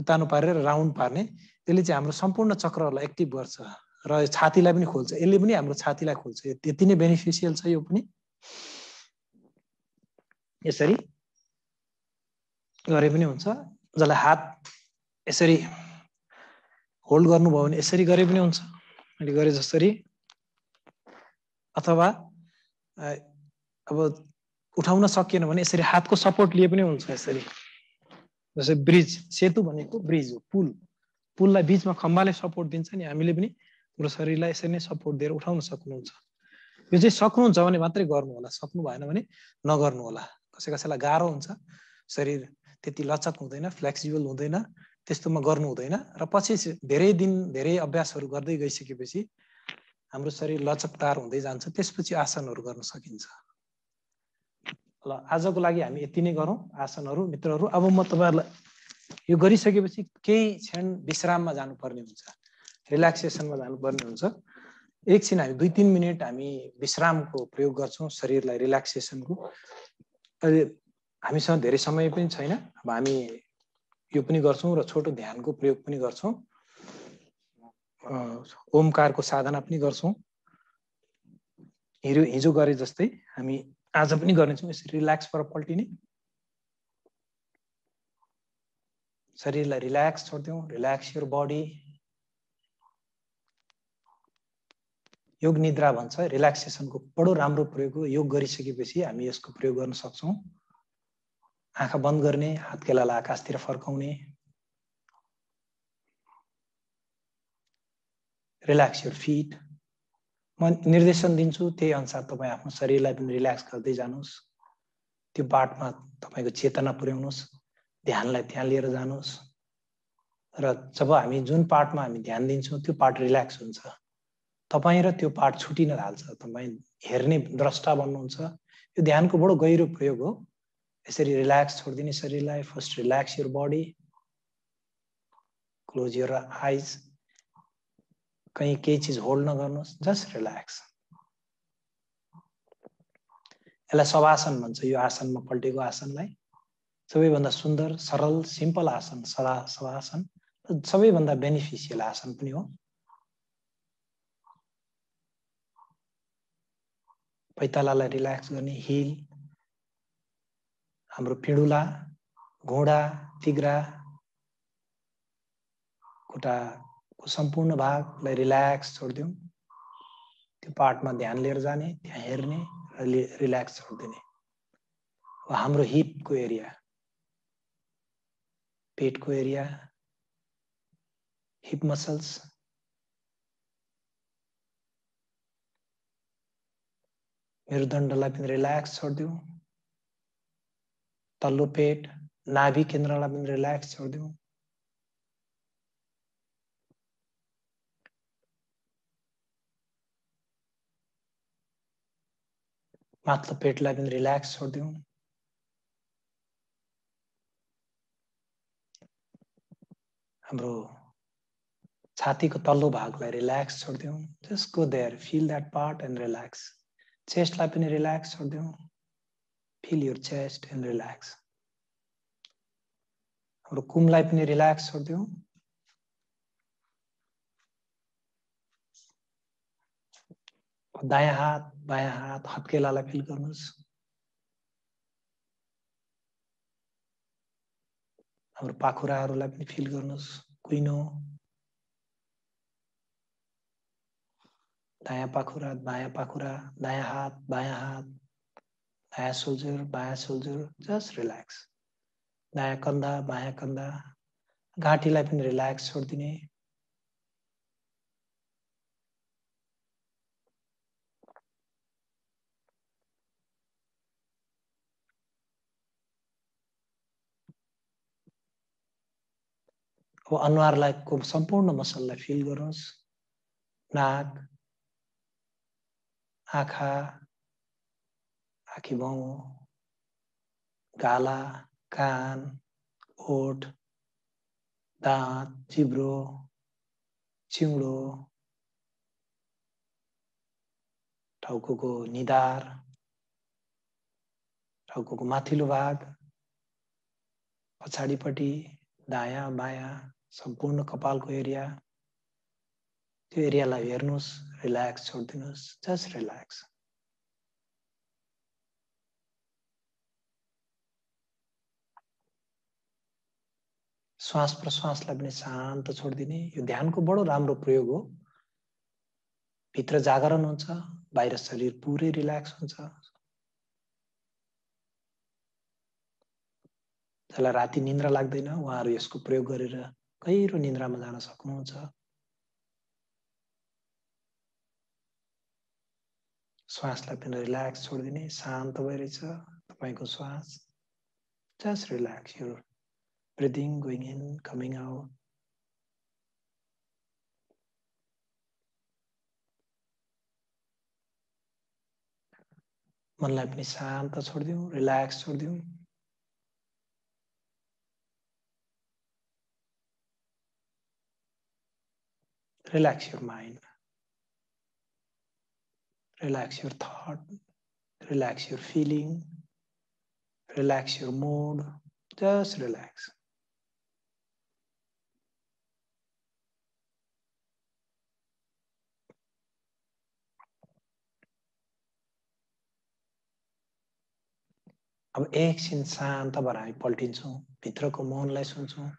उतानु पारेर राउन्ड पार्ने त्यसले चाहिँ हाम्रो सम्पूर्ण चक्रहरूलाई एक्टिभ गर्छ र छातीलाई पनि खोल्छ यसले पनि हाम्रो छातीलाई खोल्छ त्यति नै बेनिफिसियल छ यो पनि यसरी गरे पनि हुन्छ जसलाई हात यसरी होल्ड गर्नुभयो भने यसरी गरे पनि हुन्छ मैले गरे जसरी अथवा अब उठाउन सकिएन भने यसरी हातको सपोर्ट लिए पनि हुन्छ यसरी जस्तै ब्रिज सेतु भनेको ब्रिज हो पुल पुललाई बिचमा खम्बाले सपोर्ट दिन्छ नि हामीले पनि हाम्रो शरीरलाई यसरी नै सपोर्ट दिएर उठाउन सक्नुहुन्छ यो चाहिँ सक्नुहुन्छ भने मात्रै गर्नु होला सक्नु भएन भने नगर्नु होला कसै कसैलाई गाह्रो हुन्छ शरीर त्यति लचक हुँदैन फ्लेक्सिबल हुँदैन त्यस्तोमा गर्नु हुँदैन र पछि धेरै दिन धेरै अभ्यासहरू गर्दै गइसकेपछि हाम्रो शरीर लचकदार हुँदै जान्छ त्यसपछि आसनहरू गर्न सकिन्छ ल आजको लागि हामी यति नै गरौँ आसनहरू मित्रहरू अब म तपाईँहरूलाई यो गरिसकेपछि केही क्षण विश्राममा जानुपर्ने हुन्छ रिल्याक्सेसनमा जानुपर्ने हुन्छ एकछिन हामी दुई तिन मिनट हामी विश्रामको प्रयोग गर्छौँ शरीरलाई रिल्याक्सेसनको अहिले हामीसँग धेरै समय पनि छैन अब हामी यो पनि गर्छौँ र छोटो ध्यानको प्रयोग पनि गर्छौँ ओमकारको साधना पनि गर्छौँ हिजो हिजो गरे जस्तै हामी आज पनि गर्नेछौँ यसरी रिल्याक्स पर पल्टिने शरीरलाई रिल्याक्स छोडिदिउँ रिल्याक्स यो बडी योग निद्रा भन्छ रिल्याक्सेसनको बडो राम्रो प्रयोग हो योग गरिसकेपछि हामी यसको प्रयोग गर्न सक्छौँ आँखा बन्द गर्ने हातकेलालाई आकाशतिर फर्काउने रिल्याक्स यर फिट म निर्देशन दिन्छु त्यही अनुसार तपाईँ आफ्नो शरीरलाई पनि रिल्याक्स गर्दै जानुहोस् त्यो बाटमा तपाईँको चेतना पुर्याउनुहोस् ध्यानलाई त्यहाँ लिएर जानुहोस् र जब हामी जुन पार्टमा हामी ध्यान दिन्छौँ त्यो पार्ट रिल्याक्स हुन्छ तपाईँ र त्यो पार्ट छुटिन थाल्छ तपाईँ हेर्ने द्रष्टा बन्नुहुन्छ यो ध्यानको बडो गहिरो प्रयोग हो यसरी रिल्याक्स छोडिदिने शरीरलाई first relax your body close your eyes कहीँ केही चिज होल्ड नगर्नुहोस् जस्ट रिल्याक्स यसलाई शवासन भन्छ यो आसनमा पल्टेको आसनलाई सबैभन्दा सुन्दर सरल सिम्पल आसन सदा शवासन सबैभन्दा बेनिफिसियल आसन पनि हो पैतालालाई रिल्याक्स गर्ने हिल हाम्रो पिँडुला घोडा तिग्रा खुट्टाको सम्पूर्ण भागलाई रिल्याक्स छोडिदिउँ त्यो पार्टमा ध्यान लिएर जाने त्यहाँ हेर्ने र रिल्याक्स छोडिदिने अब हाम्रो हिपको एरिया पेटको एरिया हिप मसल्स मेरुदण्डलाई पनि रिल्याक्स छोडिदिउँ तल्लो पेट नाभि केन्द्रलाई पनि रिल्याक्स छोडिदिउँ माथिल्लो पेटलाई पनि रिल्याक्स छोडिदिउँ हाम्रो छातीको तल्लो भागलाई रिल्याक्स छोडिदिउँ just go there feel that part and relax चेस्टलाई पनि रिल्याक्स छोडिदिउँ feel your chest and relax हाम्रो कुमलाई पनि रिल्याक्स गरिदिउँ दायाँ हात बायाँ हात हत्केलालाई फिल गर्नुहोस् हाम्रो पाखुराहरूलाई पनि फिल गर्नुहोस् कुइनो दायाँ पाखुरा दायाँ पाखुरा दायाँ हात बायाँ हात दायाँ सोल्जर बायाँ सोल्जर जस्ट रिल्याक्स दायाँ कन्दा बायाँ कन्दा घाँटीलाई पनि रिल्याक्स छोडिदिने अनुहारलाई को सम्पूर्ण मसललाई फिल गर्नुहोस् नाक आँखा आँखी बाउ गाला कान ओठ दाँत चिब्रो चिउँडो टाउको निधार टाउको माथिल्लो भाग पछाडिपट्टि दायाँ बायाँ सम्पूर्ण कपालको एरिया त्यो एरियालाई हेर्नुहोस् रिल्याक्स छोडिदिनुहोस् जस्ट रिल्याक्स श्वास प्रश्वासलाई पनि शान्त छोडिदिने यो ध्यानको बडो राम्रो प्रयोग हो भित्र जागरण हुन्छ बाहिर शरीर पुरै रिल्याक्स हुन्छ जसलाई राति निन्द्रा लाग्दैन उहाँहरू यसको प्रयोग गरेर गहिरो निन्द्रामा जान सक्नुहुन्छ श्वासलाई पनि रिल्याक्स छोडिदिने शान्त भइरहेछ तपाईँको श्वास जस्ट रिल्याक्स यो breathing, going in, coming out. मनलाई पनि शान्त छोडिदिउँ रिल्याक्स छोडिदिउँ relax your mind, relax your thought, relax your feeling, relax your mood, just relax. अब एकछिन शान्त भएर हामी पल्टिन्छौँ भित्रको मनलाई सुन्छौँ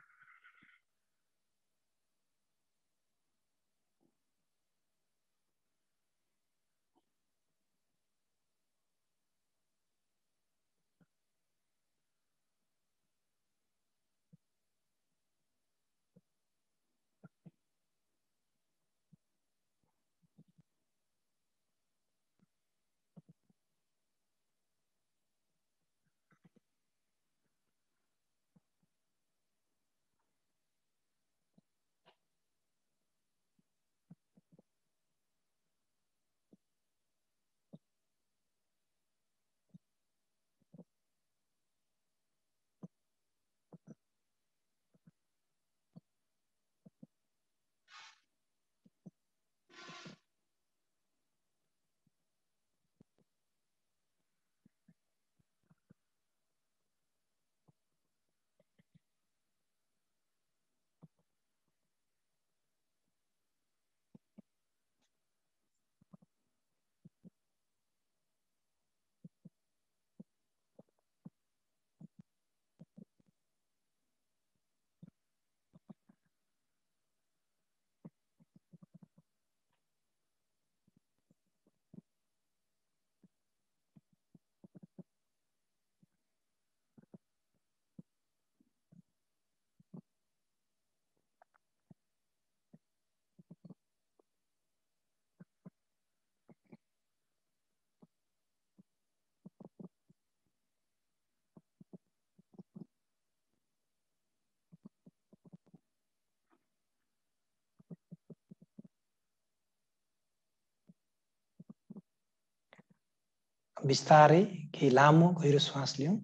बिस्तारै केही लामो गहिरो श्वास लिउँ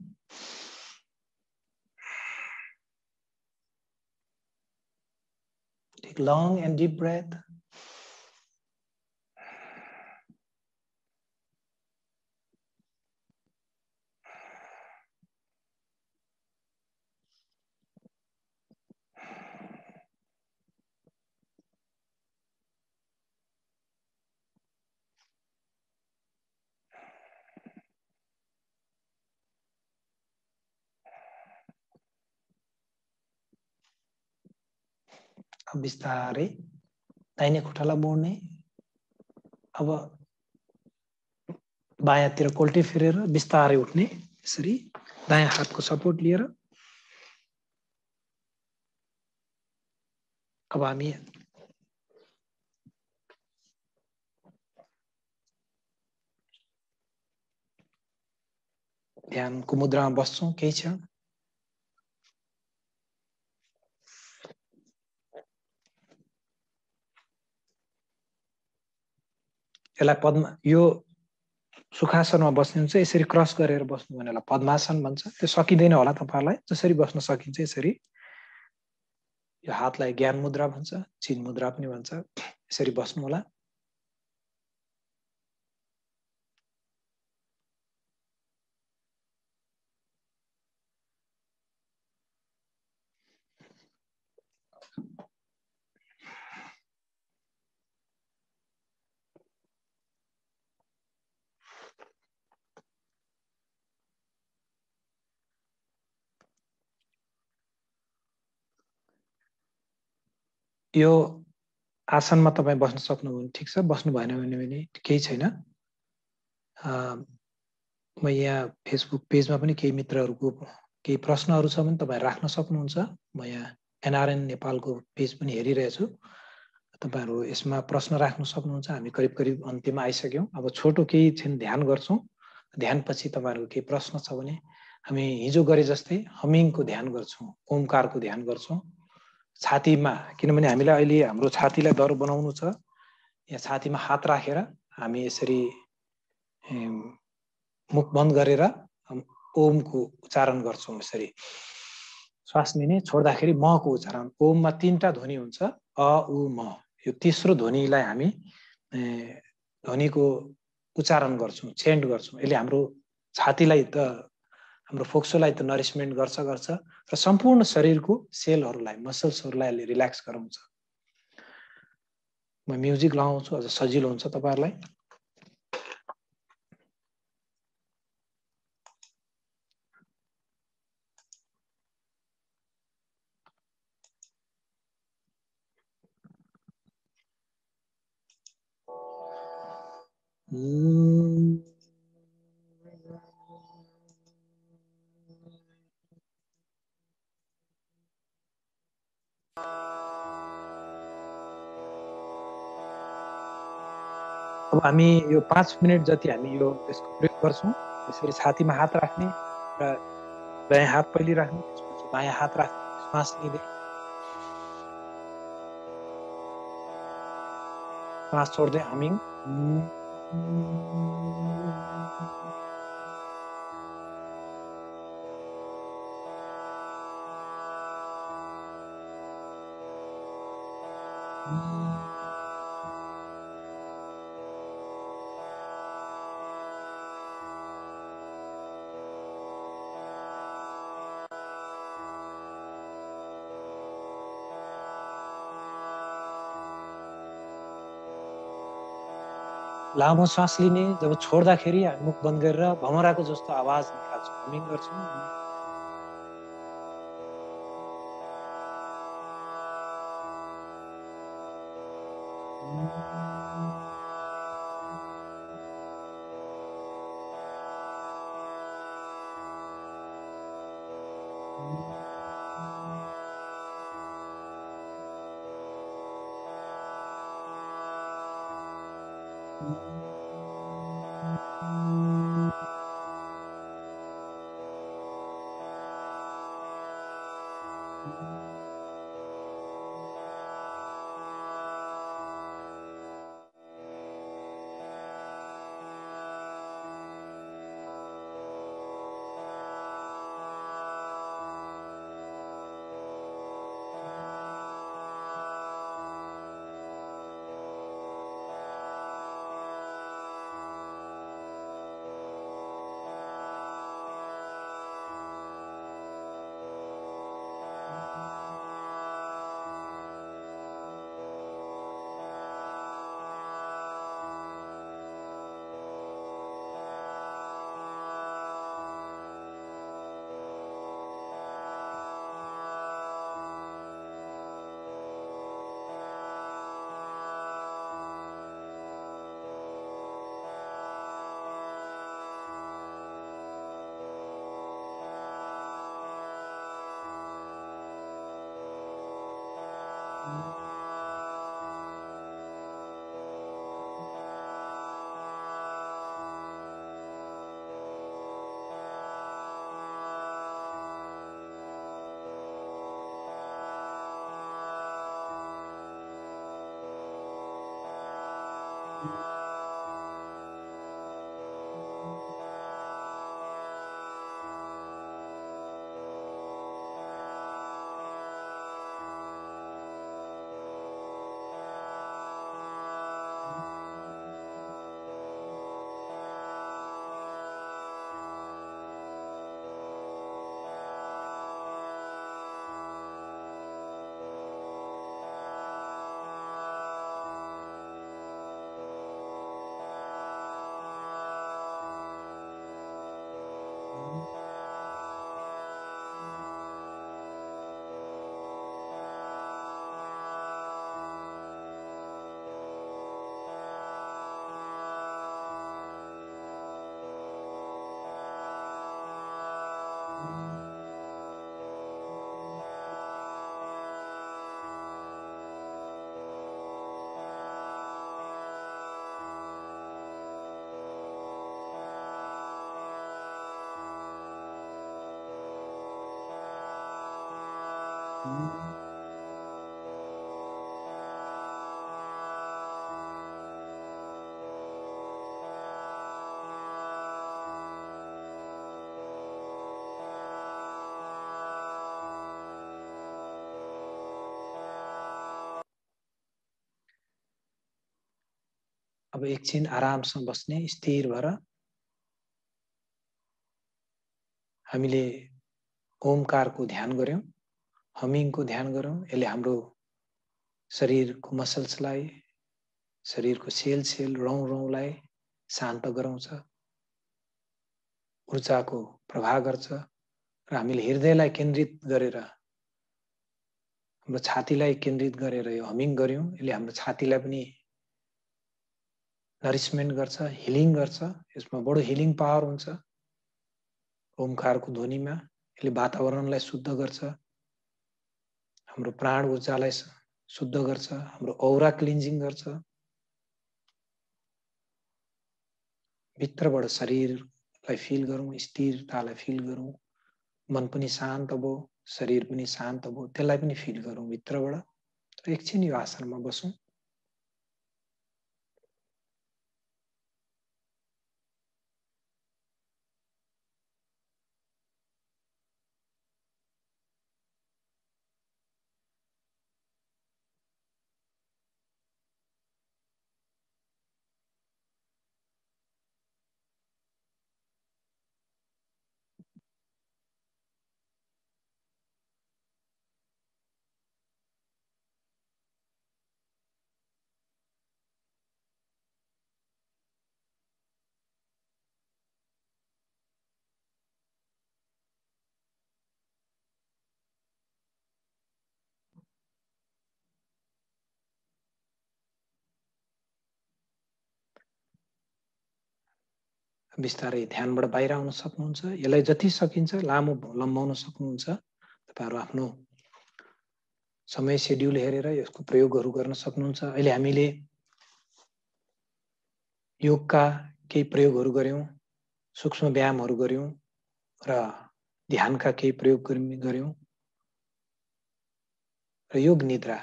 लङ एन्ड डिप ब्रेथ बिस्तारै दाहिने खुट्टालाई मोड्ने अब बायाँतिर कोल्टे फेरेर बिस्तारै उठ्ने यसरी दायाँ हातको सपोर्ट लिएर अब हामी ध्यानको मुद्रामा बस्छौँ केही क्षण यसलाई पद्म यो सुखासनमा बस्ने हुन्छ यसरी क्रस गरेर बस्नु भने पद्मासन भन्छ त्यो सकिँदैन होला तपाईँहरूलाई जसरी बस्न सकिन्छ यसरी यो हातलाई ज्ञान मुद्रा भन्छ चिन मुद्रा पनि भन्छ यसरी बस्नु होला यो आसनमा तपाईँ बस्न सक्नुभयो भने ठिक छ बस्नु भएन भने पनि केही छैन म यहाँ फेसबुक पेजमा पनि केही मित्रहरूको केही प्रश्नहरू छ भने तपाईँ राख्न सक्नुहुन्छ म यहाँ एनआरएन नेपालको पेज पनि हेरिरहेछु तपाईँहरू यसमा प्रश्न राख्न सक्नुहुन्छ हामी करिब करिब अन्त्यमा आइसक्यौँ अब छोटो केही छैन ध्यान गर्छौँ ध्यानपछि तपाईँहरूको केही प्रश्न छ भने हामी हिजो गरे जस्तै हमिङको ध्यान गर्छौँ ओमकारको ध्यान गर्छौँ छातीमा किनभने हामीलाई अहिले हाम्रो छातीलाई दर बनाउनु छ यहाँ छातीमा हात राखेर हामी यसरी मुख बन्द गरेर ओमको उच्चारण गर्छौँ यसरी श्वास लिने छोड्दाखेरि महको उच्चारण ओममा तिनवटा ध्वनि हुन्छ अ उ म यो तेस्रो ध्वनिलाई हामी ध्वनिको उच्चारण गर्छौँ छेन्ट गर्छौँ यसले हाम्रो छातीलाई त हाम्रो फोक्सोलाई त नरिसमेन्ट गर्छ गर्छ र सम्पूर्ण शरीरको सेलहरूलाई मसल्सहरूलाई यसले रिल्याक्स गराउँछ म म्युजिक लगाउँछु अझ सजिलो हुन्छ तपाईँहरूलाई Mm. अब हामी यो पाँच मिनट जति हामी यो यसको प्रयोग गर्छौँ यसरी छातीमा हात राख्ने र दायाँ हात पहिले राख्ने त्यसपछि बायाँ हात राख्ने श्वास लिने श्वास छोड्दै हामी लामो सास लिने जब छोड्दाखेरि मुख बन्द गरेर भमराको जस्तो आवाज निकाल्छौँ हामी गर्छौँ अब एकछिन आरामसँग बस्ने स्थिर भएर हामीले ओमकारको ध्यान गऱ्यौँ हमिङको ध्यान गऱ्यौँ यसले हाम्रो शरीरको मसल्सलाई शरीरको सेल सेल रौँ रौँलाई शान्त गराउँछ ऊर्जाको प्रभाव गर्छ र हामीले हृदयलाई केन्द्रित गरेर हाम्रो छातीलाई केन्द्रित गरेर यो हमिङ गऱ्यौँ यसले हाम्रो छातीलाई पनि नरिसमेन्ट गर्छ हिलिङ गर्छ यसमा बडो हिलिङ पावर हुन्छ ओमकारको ध्वनिमा यसले वातावरणलाई शुद्ध गर्छ हाम्रो प्राण ऊर्जालाई शुद्ध गर्छ हाम्रो औरा क्लिन्जिङ गर्छ भित्रबाट शरीरलाई फिल गरौँ स्थिरतालाई फिल गरौँ मन पनि शान्त भयो शरीर पनि शान्त भयो त्यसलाई पनि फिल गरौँ भित्रबाट एकछिन यो आसनमा बसौँ बिस्तारै ध्यानबाट बाहिर आउन सक्नुहुन्छ यसलाई जति सकिन्छ लामो लम्बाउन सक्नुहुन्छ तपाईँहरू आफ्नो समय सेड्युल हेरेर यसको प्रयोगहरू गर्न सक्नुहुन्छ अहिले हामीले योगका केही प्रयोगहरू गऱ्यौँ सूक्ष्म व्यायामहरू गऱ्यौँ र ध्यानका केही प्रयोग गऱ्यौँ र योग निद्रा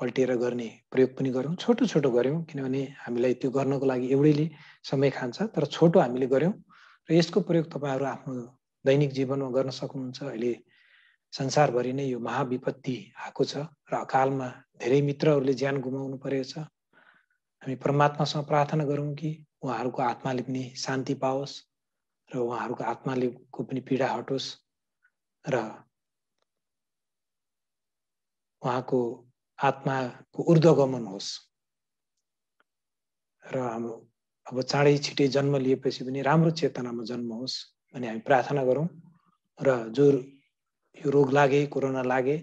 पल्टेर गर्ने प्रयोग पनि गऱ्यौँ छोटो छोटो गऱ्यौँ किनभने हामीलाई त्यो गर्नको लागि एउटैले समय खान्छ तर छोटो हामीले गऱ्यौँ र यसको प्रयोग तपाईँहरू आफ्नो दैनिक जीवनमा गर्न सक्नुहुन्छ अहिले संसारभरि नै यो महाविपत्ति आएको छ र अकालमा धेरै मित्रहरूले ज्यान गुमाउनु परेको छ हामी परमात्मासँग प्रार्थना गरौँ कि उहाँहरूको आत्माले पनि शान्ति पाओस् र उहाँहरूको आत्माले को पनि पीडा हटोस् र उहाँको आत्माको ऊर्ध्वगमन होस् र हाम्रो अब चाँडै छिटै जन्म लिएपछि पनि राम्रो चेतनामा जन्म होस् भन्ने हामी प्रार्थना गरौँ र जो यो रोग लागे कोरोना लागे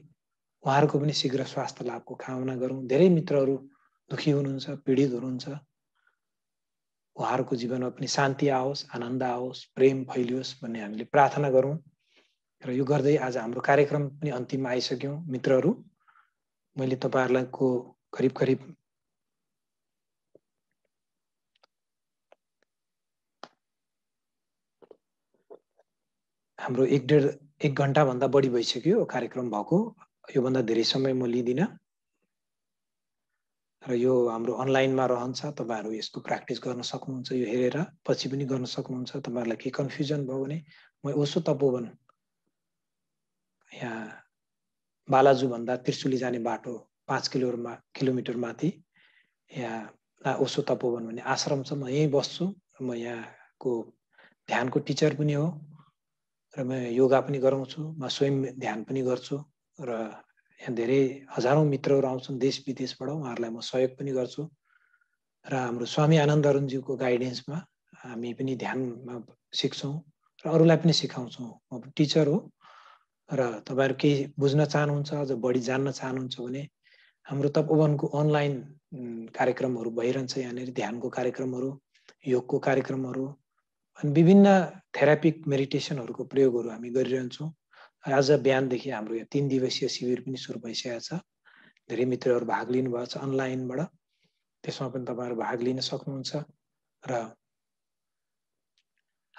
उहाँहरूको पनि शीघ्र स्वास्थ्य लाभको कामना गरौँ धेरै मित्रहरू दुखी हुनुहुन्छ पीडित हुनुहुन्छ उहाँहरूको जीवनमा पनि शान्ति आओस् आनन्द आओस् प्रेम फैलियोस् भन्ने हामीले प्रार्थना गरौँ र यो गर्दै आज हाम्रो कार्यक्रम पनि अन्तिममा आइसक्यौँ मित्रहरू मैले तपाईँहरूलाई को करिब करिब हाम्रो एक डेढ एक घन्टाभन्दा बढी भइसक्यो कार्यक्रम भएको योभन्दा धेरै समय म लिँदिनँ र यो हाम्रो अनलाइनमा रहन्छ तपाईँहरू यसको प्र्याक्टिस गर्न सक्नुहुन्छ यो हेरेर पछि पनि गर्न सक्नुहुन्छ तपाईँहरूलाई केही कन्फ्युजन भयो भने म ओसो तपोवन यहाँ बालाजुभन्दा त्रिशुली जाने बाटो पाँच किलोमा किलोमिटर माथि यहाँ ओसो तपोवन भन्ने आश्रम छ म यहीँ बस्छु म यहाँको ध्यानको टिचर पनि हो र म योगा पनि गराउँछु म स्वयं ध्यान पनि गर्छु र यहाँ धेरै हजारौँ मित्रहरू आउँछन् देश विदेशबाट उहाँहरूलाई म सहयोग पनि गर्छु र हाम्रो स्वामी आनन्द अरुणज्यूको गाइडेन्समा हामी पनि ध्यानमा सिक्छौँ र अरूलाई पनि सिकाउँछौँ म टिचर हो र तपाईँहरू केही बुझ्न चाहनुहुन्छ अझ बढी जान्न चाहनुहुन्छ भने हाम्रो तपोवनको अनलाइन कार्यक्रमहरू भइरहन्छ यहाँनिर ध्यानको कार्यक्रमहरू योगको कार्यक्रमहरू अनि विभिन्न थेरापिक मेडिटेसनहरूको प्रयोगहरू हामी गरिरहन्छौँ आज बिहानदेखि हाम्रो यहाँ तिन दिवसीय शिविर पनि सुरु भइसकेको छ धेरै मित्रहरू भाग लिनुभएको छ अनलाइनबाट त्यसमा पनि तपाईँहरू भाग लिन सक्नुहुन्छ र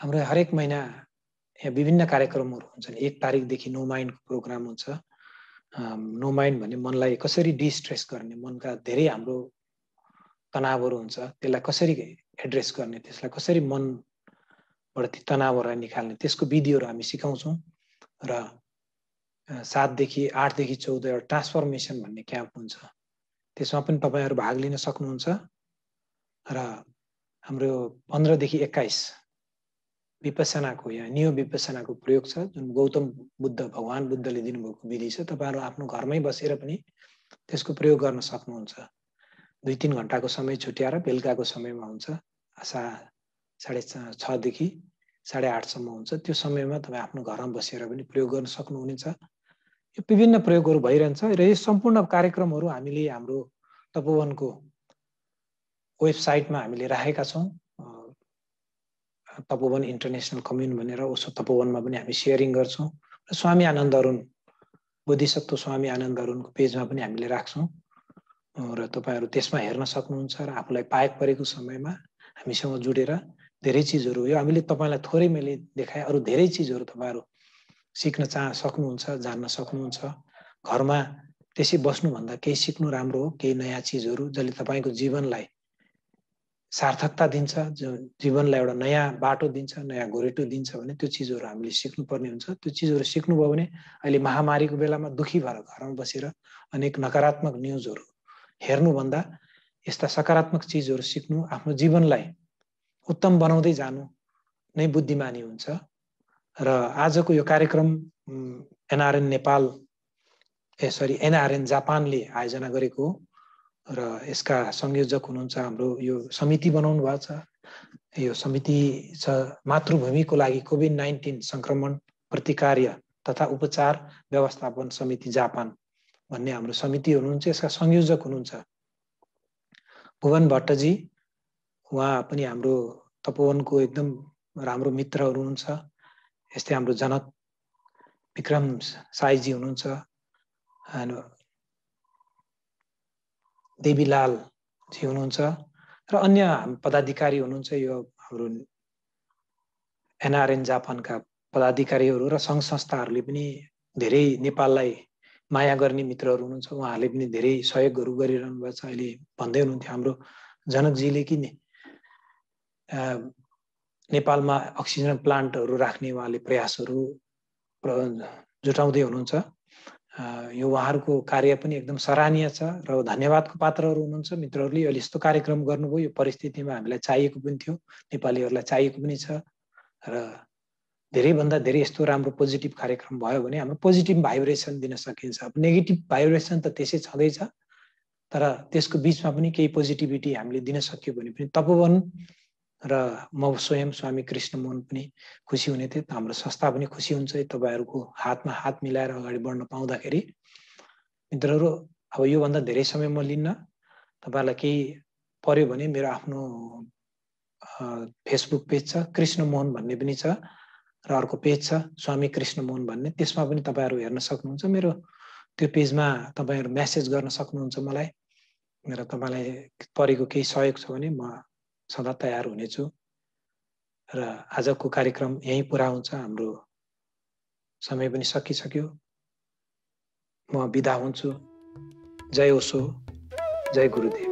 हाम्रो हरेक महिना यहाँ विभिन्न कार्यक्रमहरू हुन्छन् एक तारिकदेखि नो माइन्डको प्रोग्राम हुन्छ नो माइन्ड भने मनलाई कसरी डिस्ट्रेस गर्ने मनका धेरै हाम्रो तनावहरू हुन्छ त्यसलाई कसरी एड्रेस गर्ने त्यसलाई कसरी मनबाट ती तनावहरूलाई निकाल्ने त्यसको विधिहरू हामी सिकाउँछौँ र सातदेखि आठदेखि चौध एउटा ट्रान्सफर्मेसन भन्ने क्याम्प हुन्छ त्यसमा पनि तपाईँहरू भाग लिन सक्नुहुन्छ र हाम्रो पन्ध्रदेखि एक्काइस विपसनाको यहाँ नियो विपसनाको प्रयोग छ जुन गौतम बुद्ध भगवान् बुद्धले दिनुभएको विधि छ तपाईँहरू आफ्नो घरमै बसेर पनि त्यसको प्रयोग गर्न सक्नुहुन्छ दुई तिन घन्टाको समय छुट्याएर बेलुकाको समयमा हुन्छ आशा साढे छदेखि साढे आठसम्म हुन्छ त्यो समयमा तपाईँ आफ्नो घरमा बसेर पनि प्रयोग गर्न सक्नुहुनेछ यो विभिन्न प्रयोगहरू भइरहन्छ र यो सम्पूर्ण कार्यक्रमहरू हामीले हाम्रो तपोवनको वेबसाइटमा हामीले राखेका छौँ तपोवन इन्टरनेसनल कम्युन भनेर ओसो तपोवनमा पनि हामी सेयरिङ गर्छौँ र स्वामी आनन्द अरुण बोधिसत्व स्वामी आनन्द अरुणको पेजमा पनि हामीले राख्छौँ र तपाईँहरू त्यसमा हेर्न सक्नुहुन्छ र आफूलाई पाएक परेको समयमा हामीसँग जुडेर धेरै चिजहरू यो हामीले तपाईँलाई थोरै मैले देखाएँ अरू धेरै चिजहरू तपाईँहरू सिक्न चाह सक्नुहुन्छ जान्न सक्नुहुन्छ घरमा त्यसै बस्नुभन्दा केही सिक्नु राम्रो हो केही नयाँ चिजहरू जसले तपाईँको जीवनलाई सार्थकता दिन्छ जो जीवनलाई एउटा नयाँ बाटो दिन्छ नयाँ घोरेटो दिन्छ भने त्यो चिजहरू हामीले सिक्नुपर्ने हुन्छ त्यो चिजहरू सिक्नुभयो भने अहिले महामारीको बेलामा दुखी भएर घरमा बसेर अनेक नकारात्मक न्युजहरू हेर्नुभन्दा यस्ता सकारात्मक चिजहरू सिक्नु आफ्नो जीवनलाई उत्तम बनाउँदै जानु नै बुद्धिमानी हुन्छ र आजको यो कार्यक्रम एनआरएन नेपाल ए सरी एनआरएन जापानले आयोजना गरेको हो र यसका संयोजक हुनुहुन्छ हाम्रो यो समिति बनाउनु भएको छ यो समिति छ मातृभूमिको लागि कोभिड नाइन्टिन सङ्क्रमण प्रतिकार्य तथा उपचार व्यवस्थापन समिति जापान भन्ने हाम्रो समिति हुनुहुन्छ यसका संयोजक हुनुहुन्छ भुवन भट्टजी उहाँ पनि हाम्रो तपोवनको एकदम राम्रो मित्रहरू हुनुहुन्छ यस्तै हाम्रो जनक विक्रम साईजी हुनुहुन्छ देवीलाल जी हुनुहुन्छ र अन्य पदाधिकारी हुनुहुन्छ यो हाम्रो एनआरएन जापानका पदाधिकारीहरू र सङ्घ संस्थाहरूले पनि धेरै नेपाललाई माया गर्ने मित्रहरू हुनुहुन्छ उहाँहरूले पनि धेरै सहयोगहरू गरिरहनु भएको छ अहिले भन्दै हुनुहुन्थ्यो हाम्रो जनकजीले कि नेपालमा अक्सिजन प्लान्टहरू राख्ने उहाँले प्रयासहरू जुटाउँदै हुनुहुन्छ यो उहाँहरूको कार्य पनि एकदम सराहनीय छ र धन्यवादको पात्रहरू हुनुहुन्छ मित्रहरूले अहिले यस्तो कार्यक्रम गर्नुभयो यो परिस्थितिमा हामीलाई चाहिएको पनि थियो नेपालीहरूलाई चाहिएको पनि छ र धेरैभन्दा धेरै यस्तो राम्रो पोजिटिभ कार्यक्रम भयो भने हाम्रो पोजिटिभ भाइब्रेसन दिन सकिन्छ अब नेगेटिभ भाइब्रेसन त त्यसै छँदैछ तर त्यसको बिचमा पनि केही पोजिटिभिटी हामीले दिन सक्यो भने पनि तपोवन र म स्वयं स्वामी कृष्ण मोहन पनि खुसी हुने थिएँ हाम्रो संस्था पनि खुसी हुन्छ तपाईँहरूको हातमा हात मिलाएर अगाडि बढ्न पाउँदाखेरि मित्रहरू अब योभन्दा धेरै समय म लिन्न तपाईँहरूलाई केही पर्यो भने मेरो आफ्नो फेसबुक पेज छ कृष्ण मोहन भन्ने पनि छ र अर्को पेज छ स्वामी कृष्ण मोहन भन्ने त्यसमा पनि तपाईँहरू हेर्न सक्नुहुन्छ मेरो त्यो पेजमा तपाईँहरू म्यासेज गर्न सक्नुहुन्छ मलाई र तपाईँलाई परेको केही सहयोग छ भने म सदा तयार हुनेछु र आजको कार्यक्रम यहीँ पुरा हुन्छ हाम्रो समय पनि सकिसक्यो म बिदा हुन्छु जय ओसो जय गुरुदेव